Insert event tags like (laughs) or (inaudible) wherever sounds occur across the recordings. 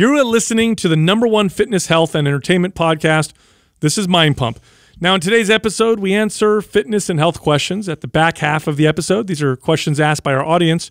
You're listening to the number one fitness, health, and entertainment podcast. This is Mind Pump. Now, in today's episode, we answer fitness and health questions at the back half of the episode. These are questions asked by our audience.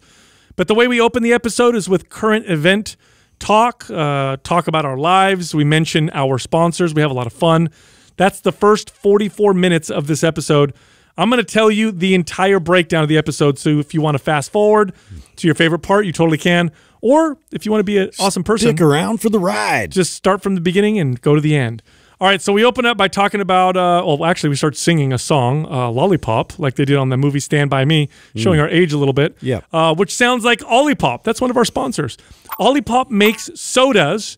But the way we open the episode is with current event talk, uh, talk about our lives. We mention our sponsors. We have a lot of fun. That's the first 44 minutes of this episode. I'm going to tell you the entire breakdown of the episode. So if you want to fast forward to your favorite part, you totally can. Or if you want to be an awesome person, stick around for the ride. Just start from the beginning and go to the end. All right, so we open up by talking about, uh, well, actually, we start singing a song, uh, Lollipop, like they did on the movie Stand By Me, mm. showing mm. our age a little bit. Yeah. Uh, which sounds like Ollipop. That's one of our sponsors. Ollipop makes sodas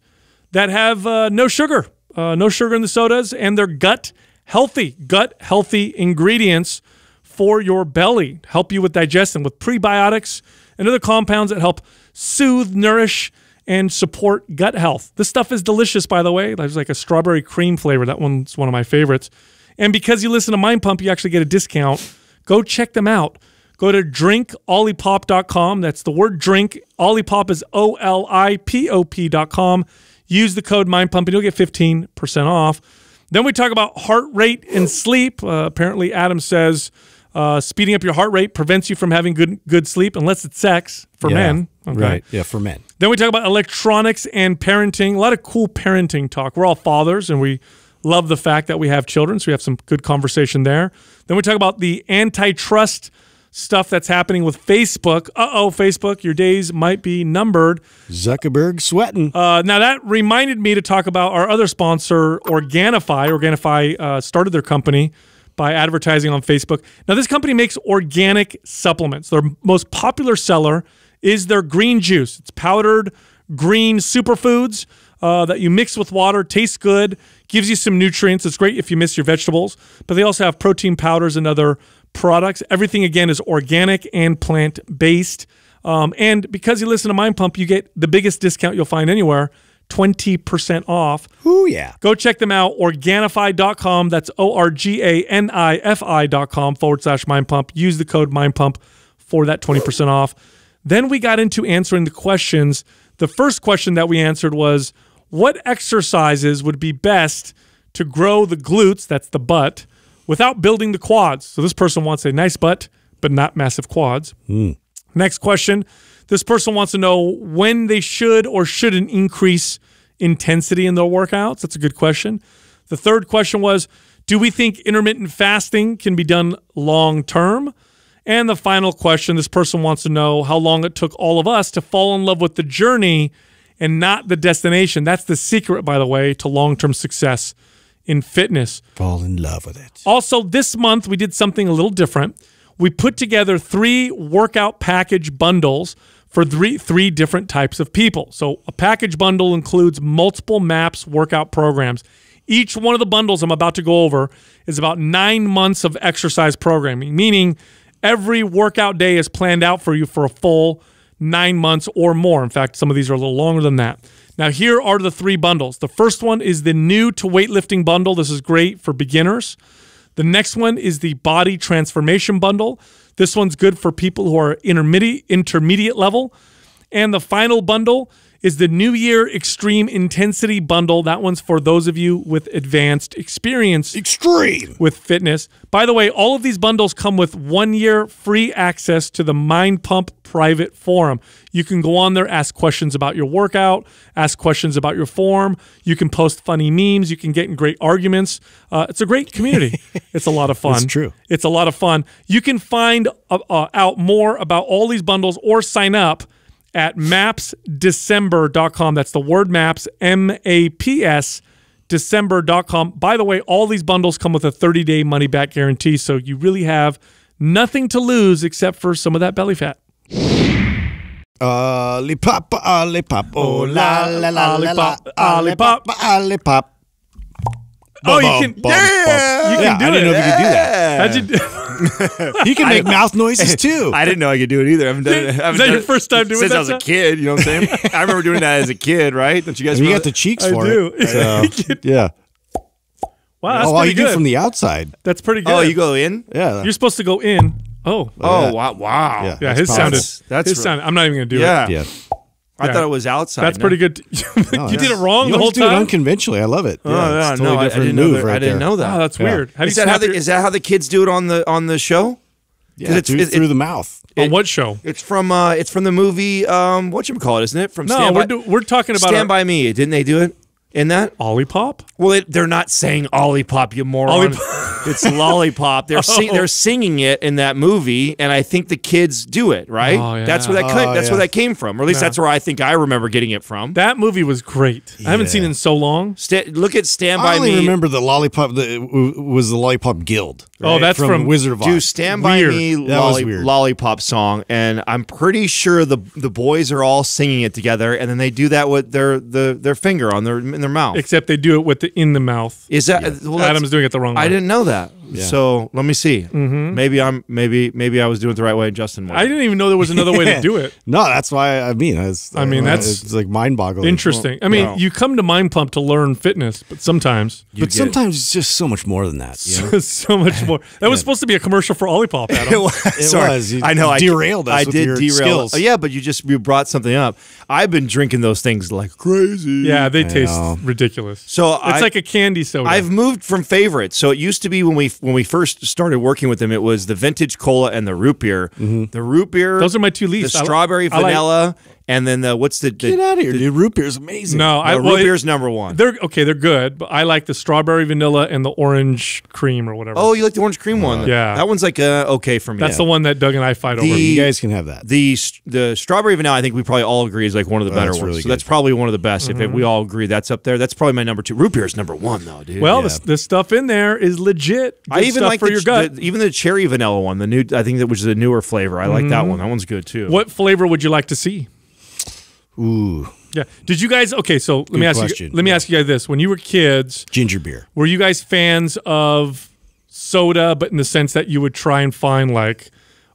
that have uh, no sugar, uh, no sugar in the sodas, and they're gut healthy, gut healthy ingredients for your belly, help you with digestion with prebiotics and other compounds that help soothe, nourish, and support gut health. This stuff is delicious, by the way. There's like a strawberry cream flavor. That one's one of my favorites. And because you listen to Mind Pump, you actually get a discount. Go check them out. Go to drinkolipop.com. That's the word drink. Ollipop is O L I P O P.com. Use the code Mind Pump and you'll get 15% off. Then we talk about heart rate and sleep. Uh, apparently, Adam says uh, speeding up your heart rate prevents you from having good good sleep unless it's sex for yeah. men. Okay? Right. Yeah, for men. Then we talk about electronics and parenting. A lot of cool parenting talk. We're all fathers and we love the fact that we have children, so we have some good conversation there. Then we talk about the antitrust stuff that's happening with Facebook. Uh-oh, Facebook, your days might be numbered. Zuckerberg sweating. Uh, now, that reminded me to talk about our other sponsor, Organifi. Organifi uh, started their company by advertising on Facebook. Now, this company makes organic supplements. Their most popular seller – is their green juice. It's powdered green superfoods uh, that you mix with water. Tastes good, gives you some nutrients. It's great if you miss your vegetables, but they also have protein powders and other products. Everything, again, is organic and plant based. Um, and because you listen to Mind Pump, you get the biggest discount you'll find anywhere 20% off. Ooh, yeah. Go check them out, organify.com. That's O R G A N I F I.com forward slash Mind Pump. Use the code Mind Pump for that 20% off. Then we got into answering the questions. The first question that we answered was what exercises would be best to grow the glutes, that's the butt, without building the quads? So this person wants a nice butt, but not massive quads. Mm. Next question this person wants to know when they should or shouldn't increase intensity in their workouts. That's a good question. The third question was Do we think intermittent fasting can be done long term? And the final question this person wants to know how long it took all of us to fall in love with the journey and not the destination. That's the secret, by the way, to long term success in fitness. Fall in love with it. Also, this month we did something a little different. We put together three workout package bundles for three three different types of people. So a package bundle includes multiple maps workout programs. Each one of the bundles I'm about to go over is about 9 months of exercise programming, meaning Every workout day is planned out for you for a full nine months or more. In fact, some of these are a little longer than that. Now, here are the three bundles. The first one is the new to weightlifting bundle. This is great for beginners. The next one is the body transformation bundle. This one's good for people who are intermediate intermediate level. And the final bundle is the New Year Extreme Intensity Bundle. That one's for those of you with advanced experience. Extreme! With fitness. By the way, all of these bundles come with one year free access to the Mind Pump private forum. You can go on there, ask questions about your workout, ask questions about your form. You can post funny memes. You can get in great arguments. Uh, it's a great community. (laughs) it's a lot of fun. It's true. It's a lot of fun. You can find uh, uh out more about all these bundles or sign up at mapsdecember.com. That's the word maps, M A P S, december.com. By the way, all these bundles come with a 30 day money back guarantee. So you really have nothing to lose except for some of that belly fat. Olipop, olipop, oh la la la la, olipop, olipop, Oh, you can. Yeah, you can do I didn't it. know you could do that. How'd you do? (laughs) he can make mouth noises (laughs) too. I didn't know I could do it either. I haven't done it. haven't Is that done your it first time doing since that? Since I was a kid, you know what I'm saying? (laughs) I remember doing that as a kid, right? Don't you guys? You got the cheeks I for do. So, yeah. Wow, that's oh, well, you good. do from the outside. That's pretty oh, good. Oh, you go in? Yeah. You're supposed to go in. Oh. Oh, wow. wow. Yeah, yeah his sound is that's his sound. I'm not even gonna do yeah. it. Yeah. I yeah. thought it was outside. That's no. pretty good. (laughs) no, you did it wrong you the whole do time. It unconventionally, I love it. Oh, yeah, totally no, I, I, did I didn't there. know that. Oh, that's yeah. weird. How is that how the, is that how the kids do it on the on the show? Yeah, it's, through, it, through the mouth. It, on what show? It's from uh, it's from the movie. Um, what you call it? Isn't it from? No, Stand we're by, do, we're talking about Stand our, by Me. Didn't they do it? in that Olipop? Well, it, they're not saying Olipop, you moron. Olipop. (laughs) it's lollipop. They're (laughs) oh. they're singing it in that movie, and I think the kids do it right. Oh, yeah. That's where that oh, that's yeah. where that came from, or at least yeah. that's where I think I remember getting it from. That movie was great. I haven't seen it in so long. Sta look at Stand By I Me. I remember the lollipop. The, was the Lollipop Guild. Oh, right? Oh, that's from, from Wizard of Oz. Do Stand By weird. Me lollipop song, and I'm pretty sure the the boys are all singing it together, and then they do that with their the their finger on their in their mouth. Except they do it with the in the mouth. Is that yes. well, Adam's doing it the wrong way? I didn't know that. So let me see. Mm-hmm. Maybe I'm maybe maybe I was doing it the right way. And Justin, wasn't. I didn't even know there was another way to (laughs) do it. no, that's why I mean, it's, I mean uh, that's it's like mind boggling. Interesting. Well, I mean, no. you come to Mind Pump to learn fitness, but sometimes, you but sometimes it. it's just so much more than that. You (laughs) know? so much more. (laughs) That yeah. was supposed to be a commercial for Olipop. Adam. it was. It was. You I know. I derailed. us I did your derail. Skills. Oh, yeah, but you just you brought something up. I've been drinking those things like crazy. Yeah, they I taste know. ridiculous. So it's I, like a candy soda. I've moved from favorites. So it used to be when we when we first started working with them, it was the vintage cola and the root beer. Mm -hmm. The root beer. Those are my two leaves. The strawberry I vanilla like, and then the, uh, what's the, the get out of here, the, dude? Root beer is amazing. No, no I, root well, beer's number one. They're okay. They're good, but I like the strawberry vanilla and the orange cream or whatever. Oh, you like the orange cream uh, one? Yeah, that one's like uh, okay for me. That's yeah. the one that Doug and I fight the, over. You guys can have that. The the strawberry vanilla, I think we probably all agree is like one of the oh, better ones. Really so that's probably one of the best. Mm -hmm. If mm-hmm. we all agree, that's up there. That's probably my number two. Root beer's number one though, dude. Well, yeah. the, the stuff in there is legit. I even like for your gut. even the cherry vanilla one, the new I think that was the newer flavor. I like that mm-hmm. one. That one's good too. What flavor would you like to see? Ooh. Yeah. Did you guys? Okay, so let Good me ask question. you. Let me yeah. ask you guys this: When you were kids, ginger beer. Were you guys fans of soda, but in the sense that you would try and find like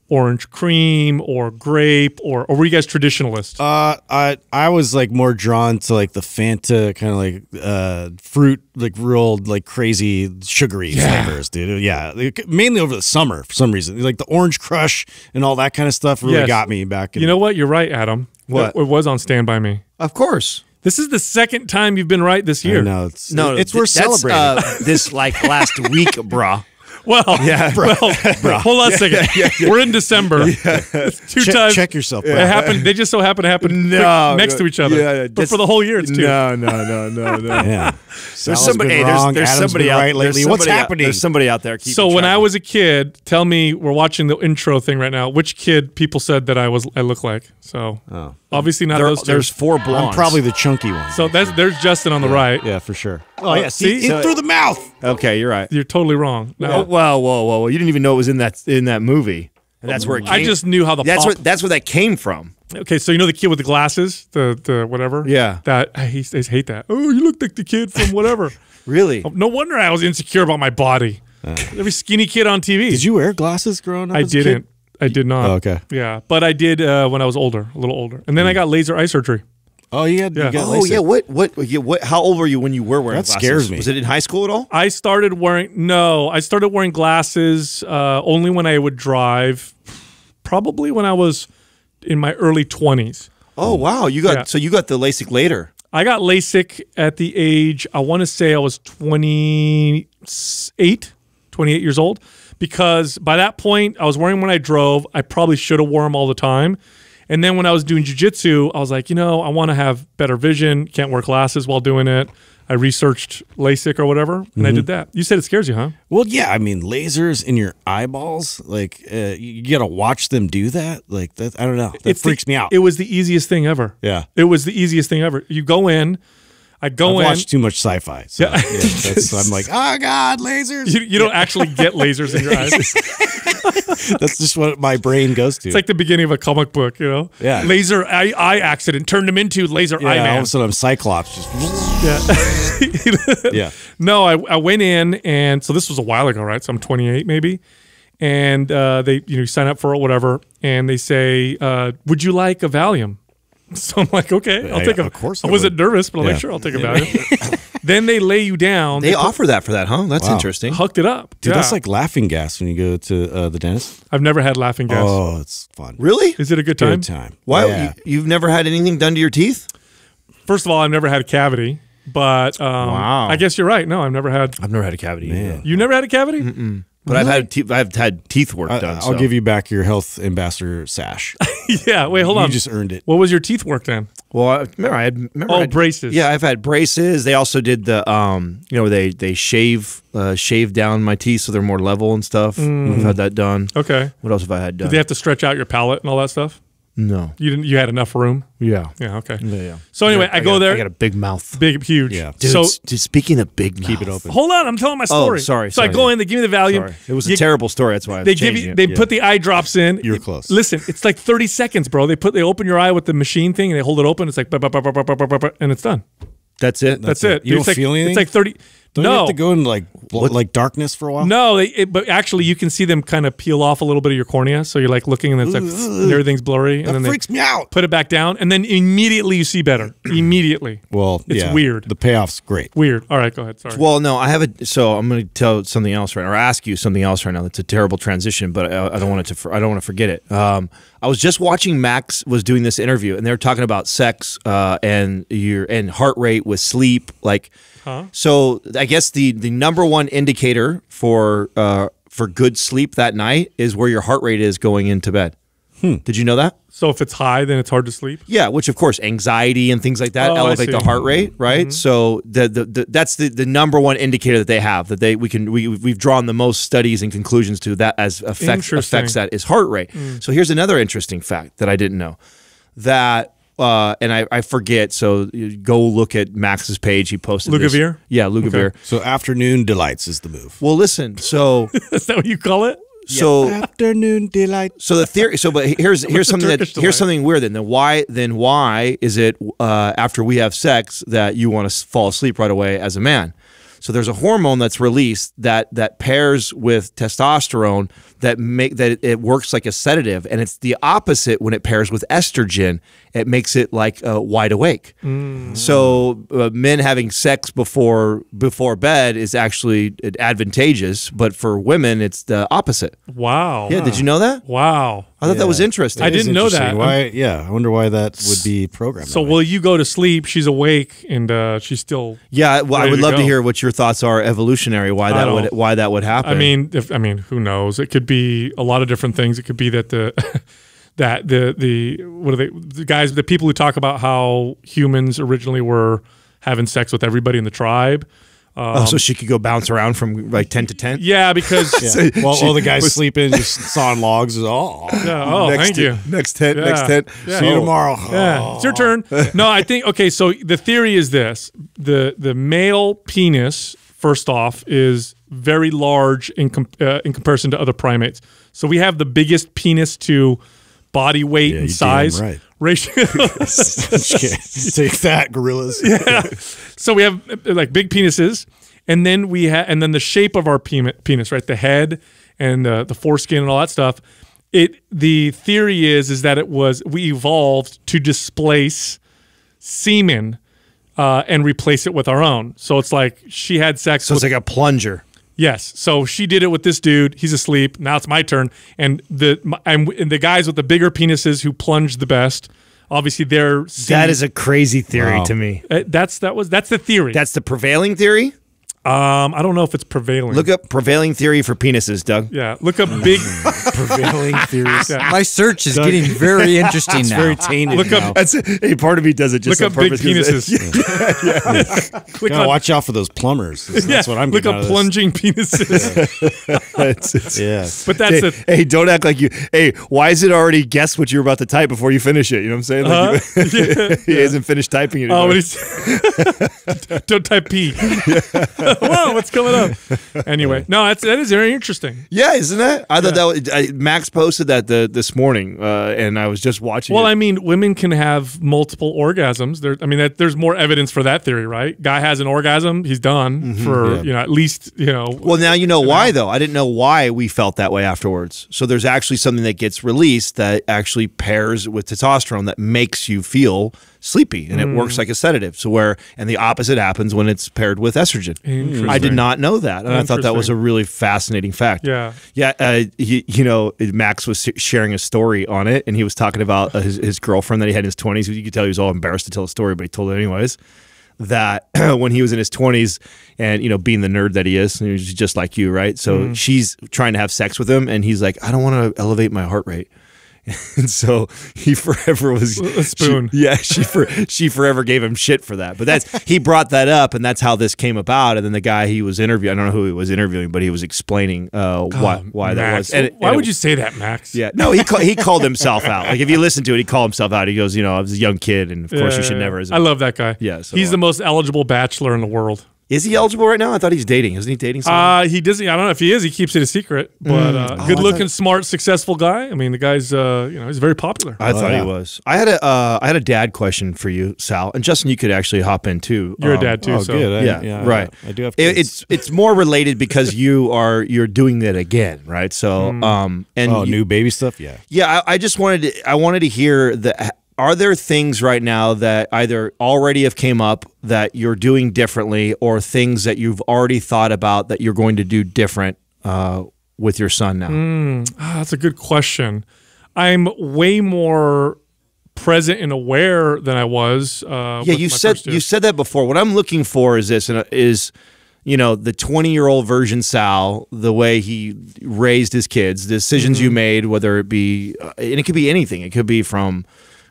orange cream or grape, or, or were you guys traditionalists? Uh, I I was like more drawn to like the Fanta kind of like uh fruit, like real like crazy sugary yeah. flavors, dude. Yeah, like, mainly over the summer for some reason. Like the orange crush and all that kind of stuff really yes. got me back. you know what? You're right, Adam. What? It, it was on Stand By Me. Of course. This is the second time you've been right this year. No, it's no, it's th- worth uh, celebrating. Uh, (laughs) this like last week, brah. (laughs) Well, yeah, bro. well, (laughs) bruh. hold on a second. Yeah, yeah, yeah. We're in December. Two check, times. Check yourself. Bro. It happened. They just so happen to happen no, next no, to each other. Yeah, but for the whole year, it's two. No, no, no, no, no. yeah. There's somebody. Hey, wrong. there's Adam's somebody out right lately. What's happening? Out, there's somebody out there. So when I was a kid, tell me we're watching the intro thing right now. Which kid people said that I was I look like? So oh. obviously not there, those. Two. There's four blondes. I'm probably the chunky one. So that's there's Justin on the yeah. right. Yeah, for sure. Oh, yeah, uh, see, see? So, through the mouth. Okay, you're right. You're totally wrong. No. Well, whoa, whoa, whoa! You didn't even know it was in that in that movie. And that's where it came. I just knew how the that's pop. where that's where that came from. Okay, so you know the kid with the glasses, the the whatever. Yeah. That I, hates I hate that. Oh, you look like the kid from whatever. (laughs) really? Oh, no wonder I was insecure about my body. Uh. Every skinny kid on TV. Did you wear glasses growing up? I didn't. I did not. Oh, okay. Yeah, but I did uh, when I was older, a little older, and then mm. I got laser eye surgery. Oh, yeah, yeah. You oh, yeah. What, what, what, how old were you when you were wearing that glasses? scares me. Was it in high school at all? I started wearing, no, I started wearing glasses uh, only when I would drive, probably when I was in my early 20s. Oh wow, you got yeah. so you got the LASIK later. I got LASIK at the age I want to say I was 28, 28 years old because by that point I was wearing when I drove. I probably should have worn them all the time. And then when I was doing jujitsu, I was like, you know, I want to have better vision. Can't wear glasses while doing it. I researched LASIK or whatever, and mm-hmm. I did that. You said it scares you, huh? Well, yeah. I mean, lasers in your eyeballs, like uh, you gotta watch them do that. Like that, I don't know. That it freaks the, me out. It was the easiest thing ever. Yeah, it was the easiest thing ever. You go in, I go I've in. Watch too much sci-fi. So, yeah. yeah I'm like, oh god, lasers. You, you don't actually get lasers in your eyes. (laughs) that's just what my brain goes to. It's like the beginning of a comic book, you know? Yeah. Laser eye, eye accident turned him into laser yeah, eye man. All of a sudden, I'm Cyclops. Just yeah. (laughs) yeah. No, I, I went in, and so this was a while ago, right? So I'm 28, maybe. And uh, they, you know, sign up for it, whatever. And they say, uh, would you like a Valium? (laughs) So I'm like, okay, I'll I, take a. Of course, I wasn't nervous, but I'm yeah. like, sure, I'll take a bite. (laughs) then they lay you down. They, they offer that for that, huh? That's wow. interesting. Hooked it up, dude. Yeah. That's like laughing gas when you go to uh, the dentist. I've never had laughing gas. Oh, it's fun. Really? Is it a good time? Good time. Why? Yeah. You, have never had anything done to your teeth? First of all, I've never had a cavity. But um, wow. I guess you're right. No, I've never had. I've never had a cavity. You never had a cavity? Mm -mm. But really? I've had te- I've had teeth work I, done. I'll so. give you back your health ambassador sash. (laughs) yeah, wait, hold you on. You just earned it. What was your teeth work then? Well, I remember I had remember oh I'd, braces. Yeah, I've had braces. They also did the um, you know, they they shave uh, shave down my teeth so they're more level and stuff. Mm. I've had that done. Okay. What else have I had done? Did they have to stretch out your palate and all that stuff? No, you didn't. You had enough room. Yeah. Yeah. Okay. Yeah. yeah. So anyway, I, I go got, there. I got a big mouth. Big, huge. Yeah. Dude, so dude, speaking of big, keep mouth. it open. Hold on, I'm telling my oh, story. Oh, sorry. So sorry, I go yeah. in. They give me the value. It was a you, terrible story. That's why I they give you. It. They yeah. put the eye drops in. You're close. Listen, it's like 30 seconds, bro. They put. They open your eye with the machine thing, and they hold it open. It's like, and it's done. That's it. That's, That's it. it. You don't like, feel anything. It's like 30. Don't no. you have to go in like like darkness for a while? No, it, it, but actually, you can see them kind of peel off a little bit of your cornea. So you're like looking, and it's like and everything's blurry, and then freaks me out. Put it back down, and then immediately you see better. (clears throat) immediately. Well, it's yeah, weird. The payoff's great. Weird. All right, go ahead. Sorry. Well, no, I have a. So I'm going to tell something else right, now, or ask you something else right now. That's a terrible transition, but I, I don't want it to. I don't want to forget it. Um, I was just watching Max was doing this interview, and they were talking about sex uh, and your and heart rate with sleep, like so I guess the the number one indicator for uh, for good sleep that night is where your heart rate is going into bed. Hmm. Did you know that? So if it's high, then it's hard to sleep. Yeah, which of course anxiety and things like that oh, elevate the heart rate, mm-hmm. right? Mm -hmm. So the, the, the, that's the, the number one indicator that they have that they we can we we've drawn the most studies and conclusions to that as affects affects that is heart rate. Mm. So here's another interesting fact that I didn't know that uh, and I, I forget. So go look at Max's page. He posted Lugavere. This. Yeah, Lugavere. Okay. So afternoon delights is the move. Well, listen. So (laughs) is that what you call it? So (laughs) afternoon delight. So the theory. So, but here's here's something that delight? here's something weird. Then then why then why is it uh, after we have sex that you want to fall asleep right away as a man? So there's a hormone that's released that that pairs with testosterone that make that it works like a sedative, and it's the opposite when it pairs with estrogen. It makes it like uh, wide awake. Mm. So uh, men having sex before before bed is actually advantageous, but for women it's the opposite. Wow. Yeah. Did you know that? Wow. I thought yeah. that was interesting. I didn't interesting. know that. Why? I'm, yeah, I wonder why that would be programmed. So, will you go to sleep? She's awake and uh, she's still. Yeah, well, I would to love go. to hear what your thoughts are evolutionary. Why that would why that would happen? I mean, if I mean, who knows? It could be a lot of different things. It could be that the. (laughs) that the the what are they the guys the people who talk about how humans originally were having sex with everybody in the tribe um, oh, so um, she could go bounce around from like ten to ten. Yeah, because yeah. (laughs) so while all the guys was, sleeping, just sawing logs. Is, (laughs) oh, yeah, oh, next thank t- you. Next tent, yeah. next tent. Yeah. See you tomorrow. Yeah, it's your turn. (laughs) No, I think okay. So the theory is this: the the male penis, first off, is very large in com uh, in comparison to other primates. So we have the biggest penis to body weight and size. Right. Racial, (laughs) Take that, gorillas. (laughs) Yeah. So we have like big penises, and then we have, and then the shape of our penis, right? The head and uh, the foreskin and all that stuff. It the theory is is that it was we evolved to displace semen uh, and replace it with our own. So it's like she had sex. So it's like a plunger. Yes. So she did it with this dude. He's asleep. Now it's my turn. And the I'm, and the guys with the bigger penises who plunge the best. Obviously, they're that is a crazy theory wow. to me. Uh, that's that was that's the theory. That's the prevailing theory. Um, I don't know if it's prevailing. Look up prevailing theory for penises, Doug. Yeah, look up big. (laughs) prevailing (laughs) theories. Yeah. My search is Doug. getting very interesting it's now. Very tainted. Look up. That's, hey, part of me does it just look up big penises. It, (laughs) yeah, yeah. Gotta on, watch out for those plumbers. (laughs) That's what I'm. Look up plunging penises. yeah. But that's hey, it. Hey, don't act like you. Hey, why is it already guess what you're about to type before you finish it? You know what I'm saying? Like uh -huh. you, he hasn't finished typing it. Oh, don't type P. Whoa, what's coming up? Anyway, no, that's that is very interesting. Yeah, isn't that? I thought that was, I, Max posted that the, this morning, uh, and I was just watching. Well, it. I mean, women can have multiple orgasms. There, I mean, that, there's more evidence for that theory, right? Guy has an orgasm, he's done mm-hmm, for yeah. you know at least you know. Well, now you know why know. though. I didn't know why we felt that way afterwards. So there's actually something that gets released that actually pairs with testosterone that makes you feel sleepy and mm. it works mm. like a sedative. So where and the opposite happens when it's paired with estrogen. I did not know that, and I thought that was a really fascinating fact. Yeah, yeah. Uh, he, you know, Max was sharing a story on it, and he was talking about uh, his, his girlfriend that he had in his twenties. You could tell he was all embarrassed to tell a story, but he told it anyways that (clears throat) when he was in his 20s and you know being the nerd that he is and he was just like you right so mm. she's trying to have sex with him and he's like i don't want to elevate my heart rate (laughs) and so he forever was a spoon. She, yeah, she for, (laughs) she forever gave him shit for that. But that's he brought that up, and that's how this came about. And then the guy he was interviewing, I don't know who he was interviewing, but he was explaining uh, God, why why Max. that was. And, why and would it, you say that, Max? Yeah, no, he call, he called himself out. Like if you listen to it, he called himself out. He goes, you know, I was a young kid, and of course you should never. never. I love that guy. Yeah, so he's the uh, most eligible bachelor in the world. Is he eligible right now? I thought he's dating. Isn't he dating someone? Uh, he doesn't. I don't know if he is. He keeps it a secret. Hmm. But mm. uh, oh, good looking, thought... smart, successful guy. I mean, the guy's uh, you know he's very popular. I oh, thought yeah. he was. I had a uh, I had a dad question for you, Sal, and Justin. You could actually hop in too. You're um, a dad too. Oh, so. good. I, yeah, yeah, right. I, I do have. It, it's it's more related because you are you're doing that again, right? So mm. um and oh you, new baby stuff. Yeah. Yeah. I, I just wanted to, I wanted to hear the are there things right now that either already have came up that you're doing differently or things that you've already thought about that you're going to do different uh, with your son now mm, that's a good question i'm way more present and aware than i was uh, yeah you said you said that before what i'm looking for is this and uh, is you know the 20 year old version sal the way he raised his kids the decisions mm -hmm. you mm-hmm. made whether it be uh, and it could be anything it could be from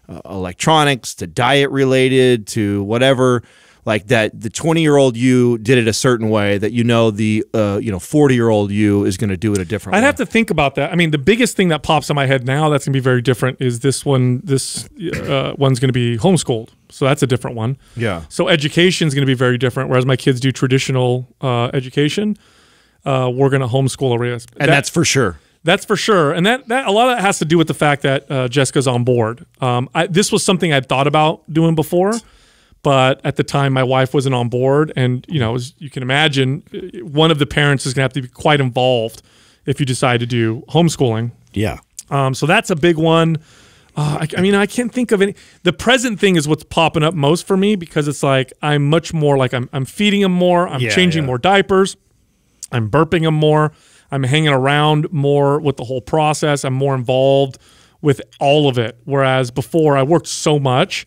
uh, electronics to diet related to whatever like that the 20 year old you did it a certain way that you know the uh, you know 40 year old you is going to do it a different I'd way. have to think about that. I mean, the biggest thing that pops in my head now that's going to be very different is this one. This uh, one's going to be homeschooled, so that's a different one. Yeah. So education is going to be very different. Whereas my kids do traditional uh, education, uh, we're going to homeschool Arias, and that, that's for sure. That's for sure, and that that a lot of that has to do with the fact that uh, Jessica's on board. Um, I, this was something I'd thought about doing before, but at the time my wife wasn't on board, and you know, as you can imagine, uh, one of the parents is going to have to be quite involved if you decide to do homeschooling. Yeah. Um, so that's a big one. Uh, I, I, mean, I can't think of any. The present thing is what's popping up most for me because it's like I'm much more like I'm, I'm feeding them more, I'm yeah, changing yeah. more diapers, I'm burping them more I'm hanging around more with the whole process. I'm more involved with all of it. Whereas before I worked so much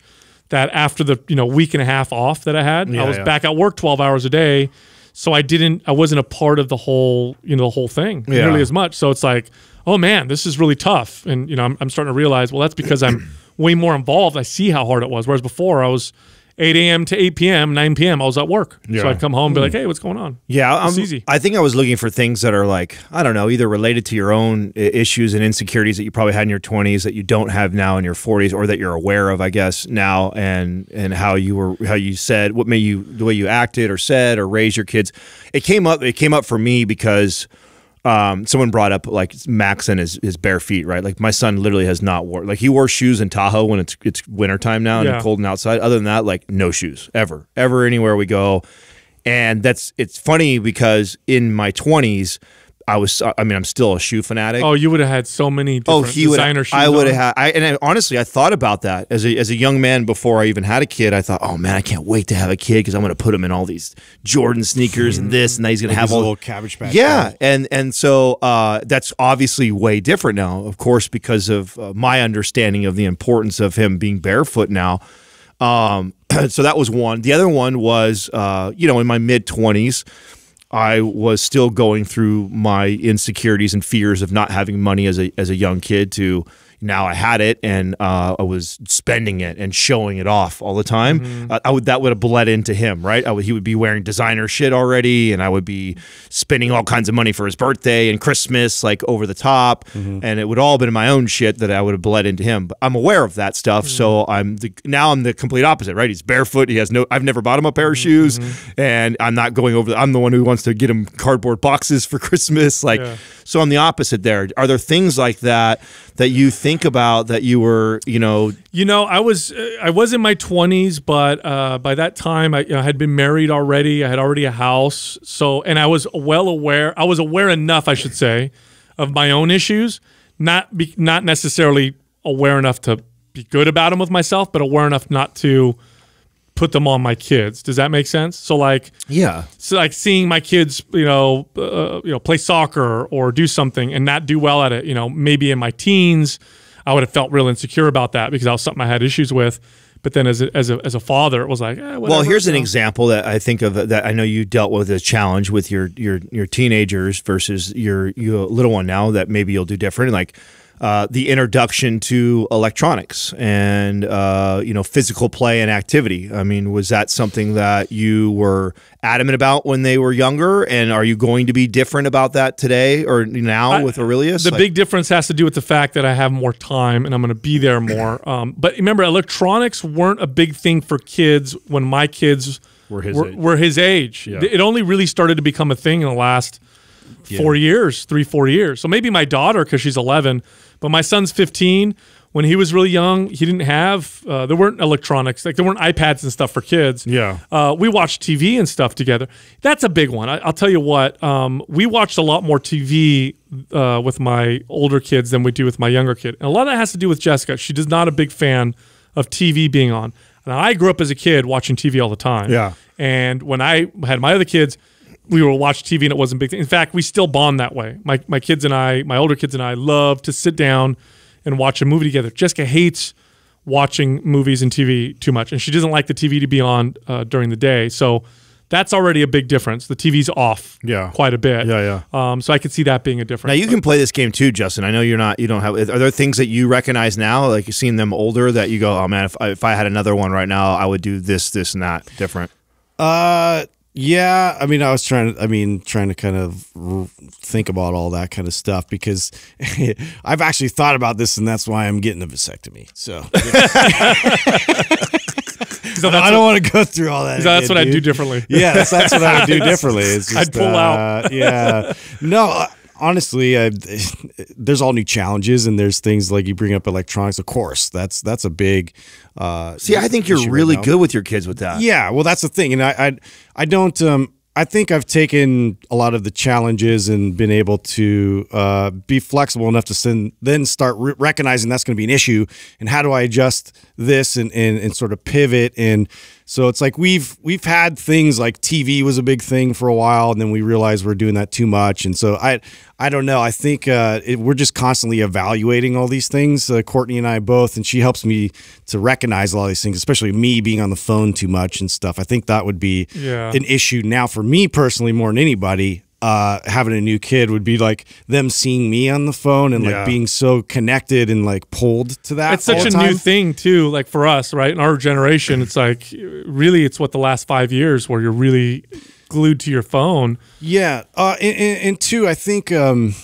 that after the, you know, week and a half off that I had, yeah, I was yeah. back at work 12 hours a day. So I didn't, I wasn't a part of the whole, you know, the whole thing yeah. nearly as much. So it's like, oh man, this is really tough. And, you know, I'm, I'm starting to realize, well, that's because I'm (clears throat) way more involved. I see how hard it was. Whereas before I was, 8 a.m. to 8 p.m., 9 p.m., I was at work. Yeah. So I'd come home and be hmm. like, hey, what's going on? Yeah. I'm, it's easy. I think I was looking for things that are like, I don't know, either related to your own uh, issues and insecurities that you probably had in your 20s that you don't have now in your 40s or that you're aware of, I guess, now and and how you were, how you said, what made you, the way you acted or said or raised your kids. It came up, it came up for me because – um, someone brought up like Max and his, his bare feet, right? Like my son literally has not worn like he wore shoes in Tahoe when it's it's winter time now and yeah. cold and outside. Other than that, like no shoes ever, ever anywhere we go. And that's it's funny because in my twenties, I was, I mean, I'm still a shoe fanatic. Oh, you would have had so many. oh, he would. I would have had. I, and I, honestly, I thought about that as a as a young man before I even had a kid. I thought, oh man, I can't wait to have a kid because I'm going to put him in all these Jordan sneakers and this, and that he's going to have all little cabbage patch. Yeah, guy. and and so uh, that's obviously way different now, of course, because of uh, my understanding of the importance of him being barefoot now. Um, (clears throat) so that was one. The other one was, uh, you know, in my mid twenties. I was still going through my insecurities and fears of not having money as a as a young kid to now I had it and uh, I was spending it and showing it off all the time. Mm-hmm. Uh, I would that would have bled into him, right? Would, he would be wearing designer shit already, and I would be spending all kinds of money for his birthday and Christmas, like over the top, mm-hmm. and it would all been my own shit that I would have bled into him. But I'm aware of that stuff, mm-hmm. so I'm the, now I'm the complete opposite, right? He's barefoot. He has no. I've never bought him a pair of mm-hmm, shoes, mm-hmm. and I'm not going over. The, I'm the one who wants to get him cardboard boxes for (laughs) Christmas, like. Yeah. So I'm the opposite there. Are there things like that that you think? think about that you were, you know? You know, I was uh, I was in my 20s, but uh, by that time I, you know, I, had been married already. I had already a house, so and I was well aware. I was aware enough, I should say, of my own issues. Not be, not necessarily aware enough to be good about them with myself, but aware enough not to put them on my kids. Does that make sense? So like yeah, so like seeing my kids, you know, uh, you know, play soccer or do something and not do well at it. You know, maybe in my teens, I would have felt real insecure about that because that was something I had issues with. But then as a, as a, as a father, it was like, eh, well, here's you know. an example that I think of that I know you dealt with a challenge with your your your teenagers versus your your little one now that maybe you'll do different. like uh, the introduction to electronics and uh, you know physical play and activity. I mean, was that something that you were adamant about when they were younger, and are you going to be different about that today or now I, with Aurelius? The like, big difference has to do with the fact that I have more time and I'm going to be there more. (clears throat) Um, but remember, electronics weren't a big thing for kids when my kids were his were, age. Were his age. Yeah. It only really started to become a thing in the last yeah. four years, three, four years. So maybe my daughter, because she's 11, but my son's 15. When he was really young, he didn't have, uh, there weren't electronics, like there weren't iPads and stuff for kids. Yeah. Uh, we watched TV and stuff together. That's a big one. I, will tell you what, um, we watched a lot more TV uh, with my older kids than we do with my younger kid. And a lot of that has to do with Jessica. She is not a big fan of TV being on. and I grew up as a kid watching TV all the time. Yeah. And when I had my other kids, we would watch TV and it wasn't big. Thing. In fact, we still bond that way. My my kids and I, my older kids and I, love to sit down and watch a movie together. Jessica hates watching movies and TV too much, and she doesn't like the TV to be on uh, during the day. So that's already a big difference. The TV's off, yeah, quite a bit. Yeah, yeah. Um, so I could see that being a difference. Now you can play this game too, Justin. I know you're not. You don't have. Are there things that you recognize now, like seeing them older, that you go, oh man, if I, if I had another one right now, I would do this, this, and that different. Uh yeah, I mean, I was trying to, I mean, trying to kind of think about all that kind of stuff because (laughs) I've actually thought about this, and that's why I'm getting a vasectomy. So. (laughs) (laughs) So I don't what, want to go through all that. So that's again, what I'd do differently. Yes, that's what I would do differently. Just, I'd pull uh, out. yeah. No, uh, honestly, I, (laughs) there's all new challenges, and there's things like you bring up electronics. Of course, that's that's a big. Uh, See, I think you're really right good with your kids with that. Yeah, well, that's the thing, and I I, I don't. Um, I think I've taken a lot of the challenges and been able to uh, be flexible enough to send, then start re recognizing that's going to be an issue, and how do I adjust this and and, and sort of pivot and so it's like we've we've had things like TV was a big thing for a while, and then we realized we're doing that too much. And so I I don't know. I think uh, it, we're just constantly evaluating all these things. Uh, Courtney and I both, and she helps me to recognize a lot of these things, especially me being on the phone too much and stuff. I think that would be yeah. an issue now for me personally more than anybody uh, having a new kid would be like them seeing me on the phone and yeah. like being so connected and like pulled to that. It's such a time. new thing too, like for us, right? In our generation, it's like really, it's what the last five years where you're really glued to your phone. Yeah, uh, and, and, and two, I think um,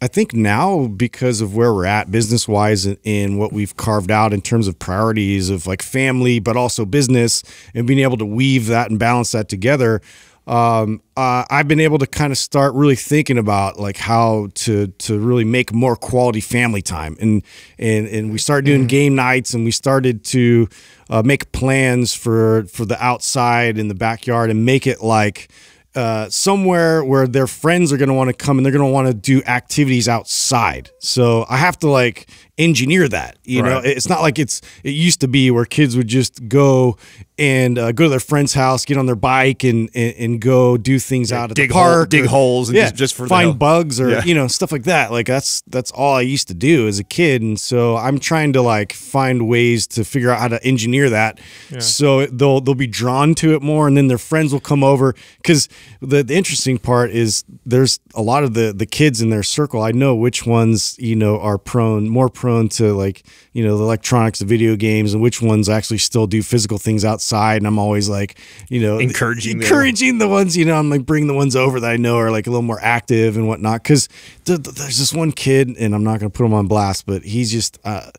I think now because of where we're at business wise and what we've carved out in terms of priorities of like family, but also business, and being able to weave that and balance that together um, uh, I've been able to kind of start really thinking about like how to to really make more quality family time, and and and we started doing mm. game nights, and we started to uh, make plans for for the outside in the backyard, and make it like. Uh, somewhere where their friends are going to want to come and they're going to want to do activities outside. So I have to like engineer that. You right. know, it's not like it's it used to be where kids would just go and uh, go to their friend's house, get on their bike, and and, and go do things yeah, out at the park, hole, dig holes, and yeah, just, just for find bugs or yeah. you know stuff like that. Like that's that's all I used to do as a kid, and so I'm trying to like find ways to figure out how to engineer that so they'll they'll be drawn to it more, and then their friends will come over because the, the interesting part is there's a lot of the the kids in their circle. I know which ones you know are prone more prone to like you know the electronics, the video games, and which ones actually still do physical things outside outside, and I'm always like, you know, encouraging encouraging them. the ones you know. I'm like bring the ones over that I know are like a little more active and whatnot. Because th- th- there's this one kid, and I'm not gonna put him on blast, but he's just. Uh,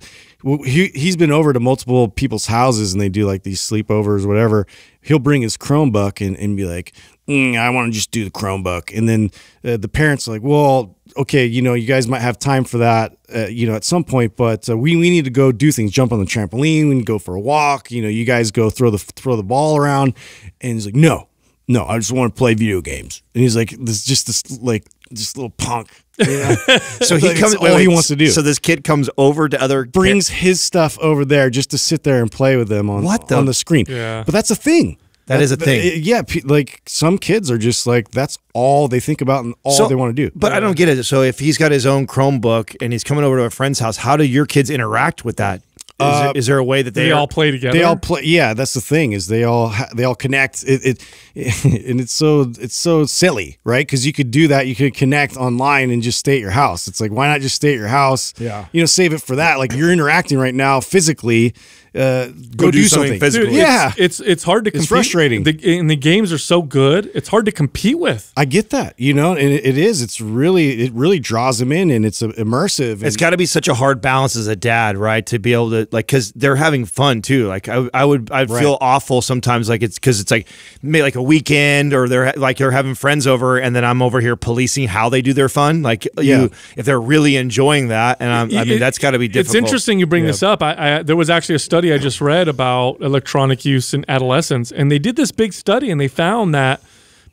he he's been over to multiple people's houses and they do like these sleepovers, whatever. He'll bring his Chromebook and, and be like, mm, I want to just do the Chromebook. And then uh, the parents are like, well, okay, you know, you guys might have time for that, uh, you know, at some point, but uh, we, we need to go do things, jump on the trampoline, we go for a walk, you know, you guys go throw the, throw the ball around. And he's like, no, no, I just want to play video games. And he's like, this just this like this little punk. (laughs) so he like, comes all he wants to do. So this kid comes over to other brings kids. his stuff over there just to sit there and play with them on what the? on the screen. Yeah. But that's a thing. That is a thing. Yeah, like some kids are just like that's all they think about and all so, they want to do. But I don't get it. So if he's got his own Chromebook and he's coming over to a friend's house, how do your kids interact with that? Is, uh, there a way that they, they are, all play together? They all play. Yeah, that's the thing is they all they all connect. It, it (laughs) and it's so it's so silly, right? Because you could do that. You could connect online and just stay at your house. It's like why not just stay at your house? Yeah, you know, save it for that. Like you're interacting right now physically uh, go, go do, do, something, something. Dude, yeah, it's, it's, it's hard to. Compete. It's frustrating. The, and the games are so good; it's hard to compete with. I get that, you know, and it, it is. It's really it really draws them in, and it's immersive. it's got to be such a hard balance as a dad, right? To be able to like, because they're having fun too. Like I, I would, I right. feel awful sometimes. Like it's because it's like maybe like a weekend, or they're like they're having friends over, and then I'm over here policing how they do their fun. Like yeah. you, if they're really enjoying that, and I'm, i mean, it, that's got to be difficult. It's interesting you bring yeah. this up. I, I there was actually a study study I just read about electronic use in adolescents, and they did this big study and they found that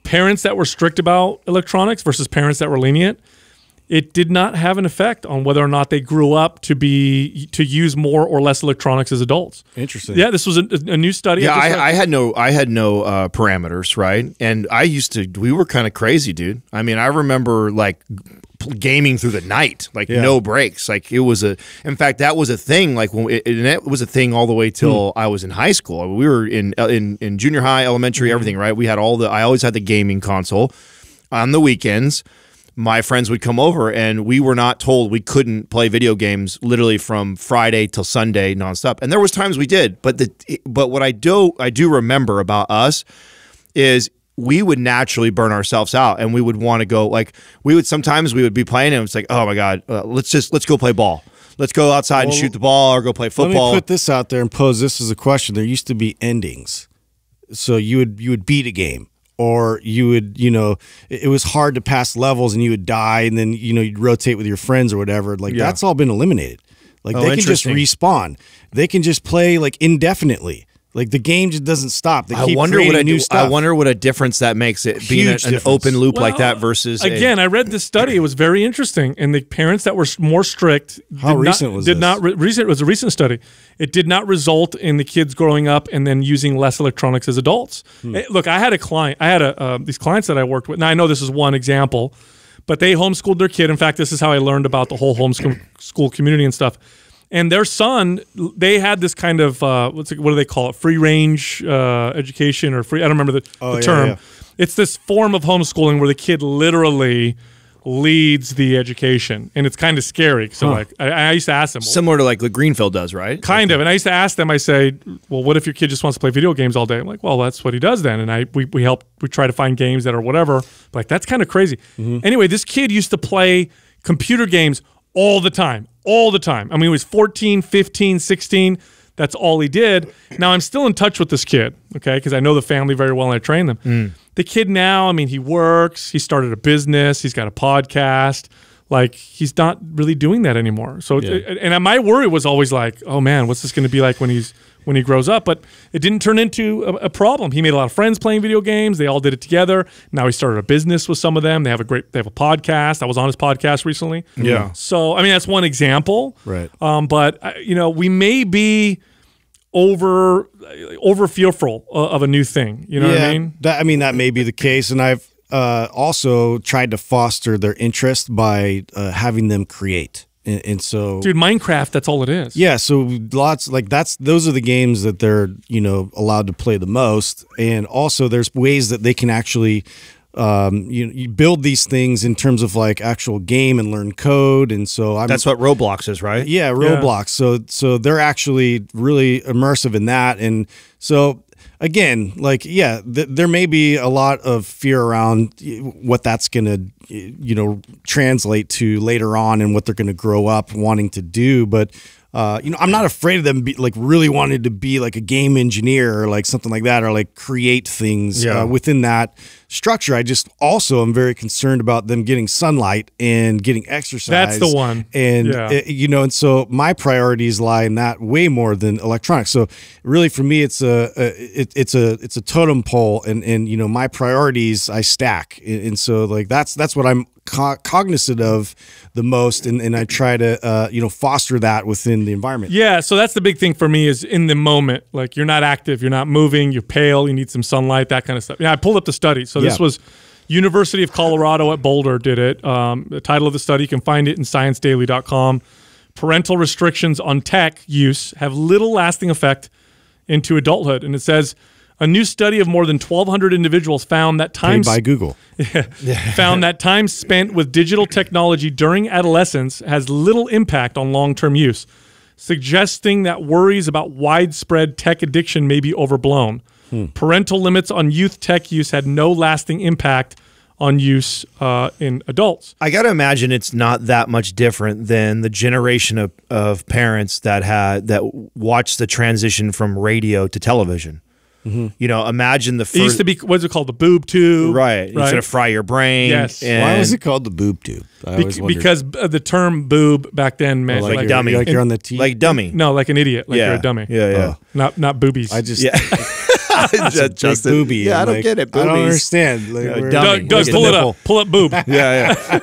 parents that were strict about electronics versus parents that were lenient, it did not have an effect on whether or not they grew up to be to use more or less electronics as adults. Interesting. Yeah, this was a, a new study. Yeah, I, I, had no I had no uh, parameters, right? And I used to we were kind of crazy, dude. I mean, I remember like gaming through the night, like yeah. no breaks. Like it was a, in fact, that was a thing. Like when it, it was a thing all the way till mm. I was in high school. we were in uh, in in junior high, elementary, hmm. everything. Right? We had all the. I always had the gaming console on the weekends. My friends would come over, and we were not told we couldn't play video games literally from Friday till Sunday nonstop. And there was times we did, but the but what I do I do remember about us is we would naturally burn ourselves out and we would want to go like we would sometimes we would be playing and it's like oh my god uh, let's just let's go play ball let's go outside well, and shoot the ball or go play football let me put this out there and pose this as a question there used to be endings so you would you would beat a game or you would you know it was hard to pass levels and you would die and then you know you'd rotate with your friends or whatever like yeah. that's all been eliminated like oh, they can just respawn they can just play like indefinitely like the game just doesn't stop. They I wonder what a new stuff. I wonder what a difference that makes it Huge being a, an open loop well, like that versus again. A, I read this study; it was very interesting. And the parents that were more strict how did recent not, was did this? not re recent it was a recent study. It did not result in the kids growing up and then using less electronics as adults. Hmm. It, look, I had a client. I had a uh, these clients that I worked with. Now I know this is one example, but they homeschooled their kid. In fact, this is how I learned about the whole homeschool community and stuff and their son they had this kind of uh, what's it, what do they call it free range uh, education or free i don't remember the, oh, the term yeah. it's this form of homeschooling where the kid literally leads the education and it's kind of scary so huh. like I, I, used to ask them similar to like the greenfield does right kind of and i used to ask them i say well what if your kid just wants to play video games all day i'm like well that's what he does then and i we, we help we try to find games that are whatever but like that's kind of crazy mm -hmm. anyway this kid used to play computer games all the time, all the time. I mean, he was 14, 15, 16. That's all he did. Now I'm still in touch with this kid, okay, because I know the family very well and I train them. Mm. The kid now, I mean, he works, he started a business, he's got a podcast. Like he's not really doing that anymore. So, yeah. and my worry was always like, oh man, what's this going to be like when he's when he grows up. But it didn't turn into a, a, problem. He made a lot of friends playing video games. They all did it together. Now he started a business with some of them. They have a great. They have a podcast. I was on his podcast recently. Yeah. So I mean, that's one example. Right. Um, but uh, you know, we may be over over fearful of a new thing. You know yeah, what I mean? That, I mean that may be the case, and I've uh, also tried to foster their interest by uh, having them create. And, and, so dude minecraft that's all it is yeah so lots like that's those are the games that they're you know allowed to play the most and also there's ways that they can actually um, you, you build these things in terms of like actual game and learn code and so I'm, that's what roblox is right yeah roblox yeah. so so they're actually really immersive in that and so again, like, yeah, th- there may be a lot of fear around what that's going to, you know, translate to later on and what they're going to grow up wanting to do. But uh, you know, I'm not afraid of them be, like really wanting to be like a game engineer or like something like that or like create things uh, yeah. uh, within that structure. I just also am very concerned about them getting sunlight and getting exercise. That's the one. And, yeah. it, eh, you know, and so my priorities lie in that way more than electronics. So really for me, it's a, a it, it's a, it's a totem pole and, and, you know, my priorities I stack. and so like, that's, that's what I'm co- cognizant of the most, and, and I try to uh, you know foster that within the environment. Yeah, so that's the big thing for me is in the moment. Like you're not active, you're not moving, you're pale, you need some sunlight, that kind of stuff. Yeah, I pulled up the study. So this yeah. was University of Colorado at Boulder did it. Um, the title of the study you can find it in ScienceDaily.com. Parental restrictions on tech use have little lasting effect into adulthood, and it says a new study of more than 1,200 individuals found that time by Google (laughs) found that time spent with digital technology during adolescence has little impact on long-term use, suggesting that worries about widespread tech addiction may be overblown. Hmm. Parental limits on youth tech use had no lasting impact on use uh, in adults. I got to imagine it's not that much different than the generation of, of parents that had that watched the transition from radio to television. Mm -hmm. You know, imagine the first. It used to be, what's it called? The boob tube. Right. You're going to fry your brain. Yes. Why was it called the boob tube? because uh, the term boob back then meant like, like dummy. Like you're on the T. Like dummy. No, like an idiot. Like yeah. you're a dummy. Yeah, yeah. Oh. Not, not boobies. I just. Yeah. (laughs) (laughs) Just, Justin. Booby. Yeah, I don't like, get it. Boobies. I don't understand. Like, no, Doug, Doug pull it up. Pull up boob. (laughs) yeah,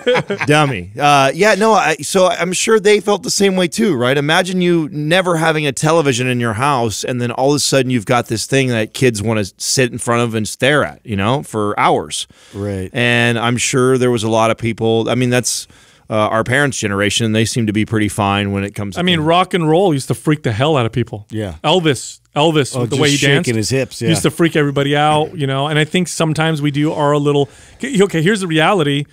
yeah. (laughs) dummy. Uh, yeah, no. I, so I'm sure they felt the same way too, right? Imagine you never having a television in your house, and then all of a sudden you've got this thing that kids want to sit in front of and stare at, you know, for hours. Right. And I'm sure there was a lot of people. I mean, that's. Uh, our parents' generation, they seem to be pretty fine when it comes. I mean, rock and roll used to freak the hell out of people. Yeah, Elvis Elvis oh, with the way he danced, his hips, yeah. used to freak everybody out, you know. And I think sometimes we do are a little okay. Here's the reality: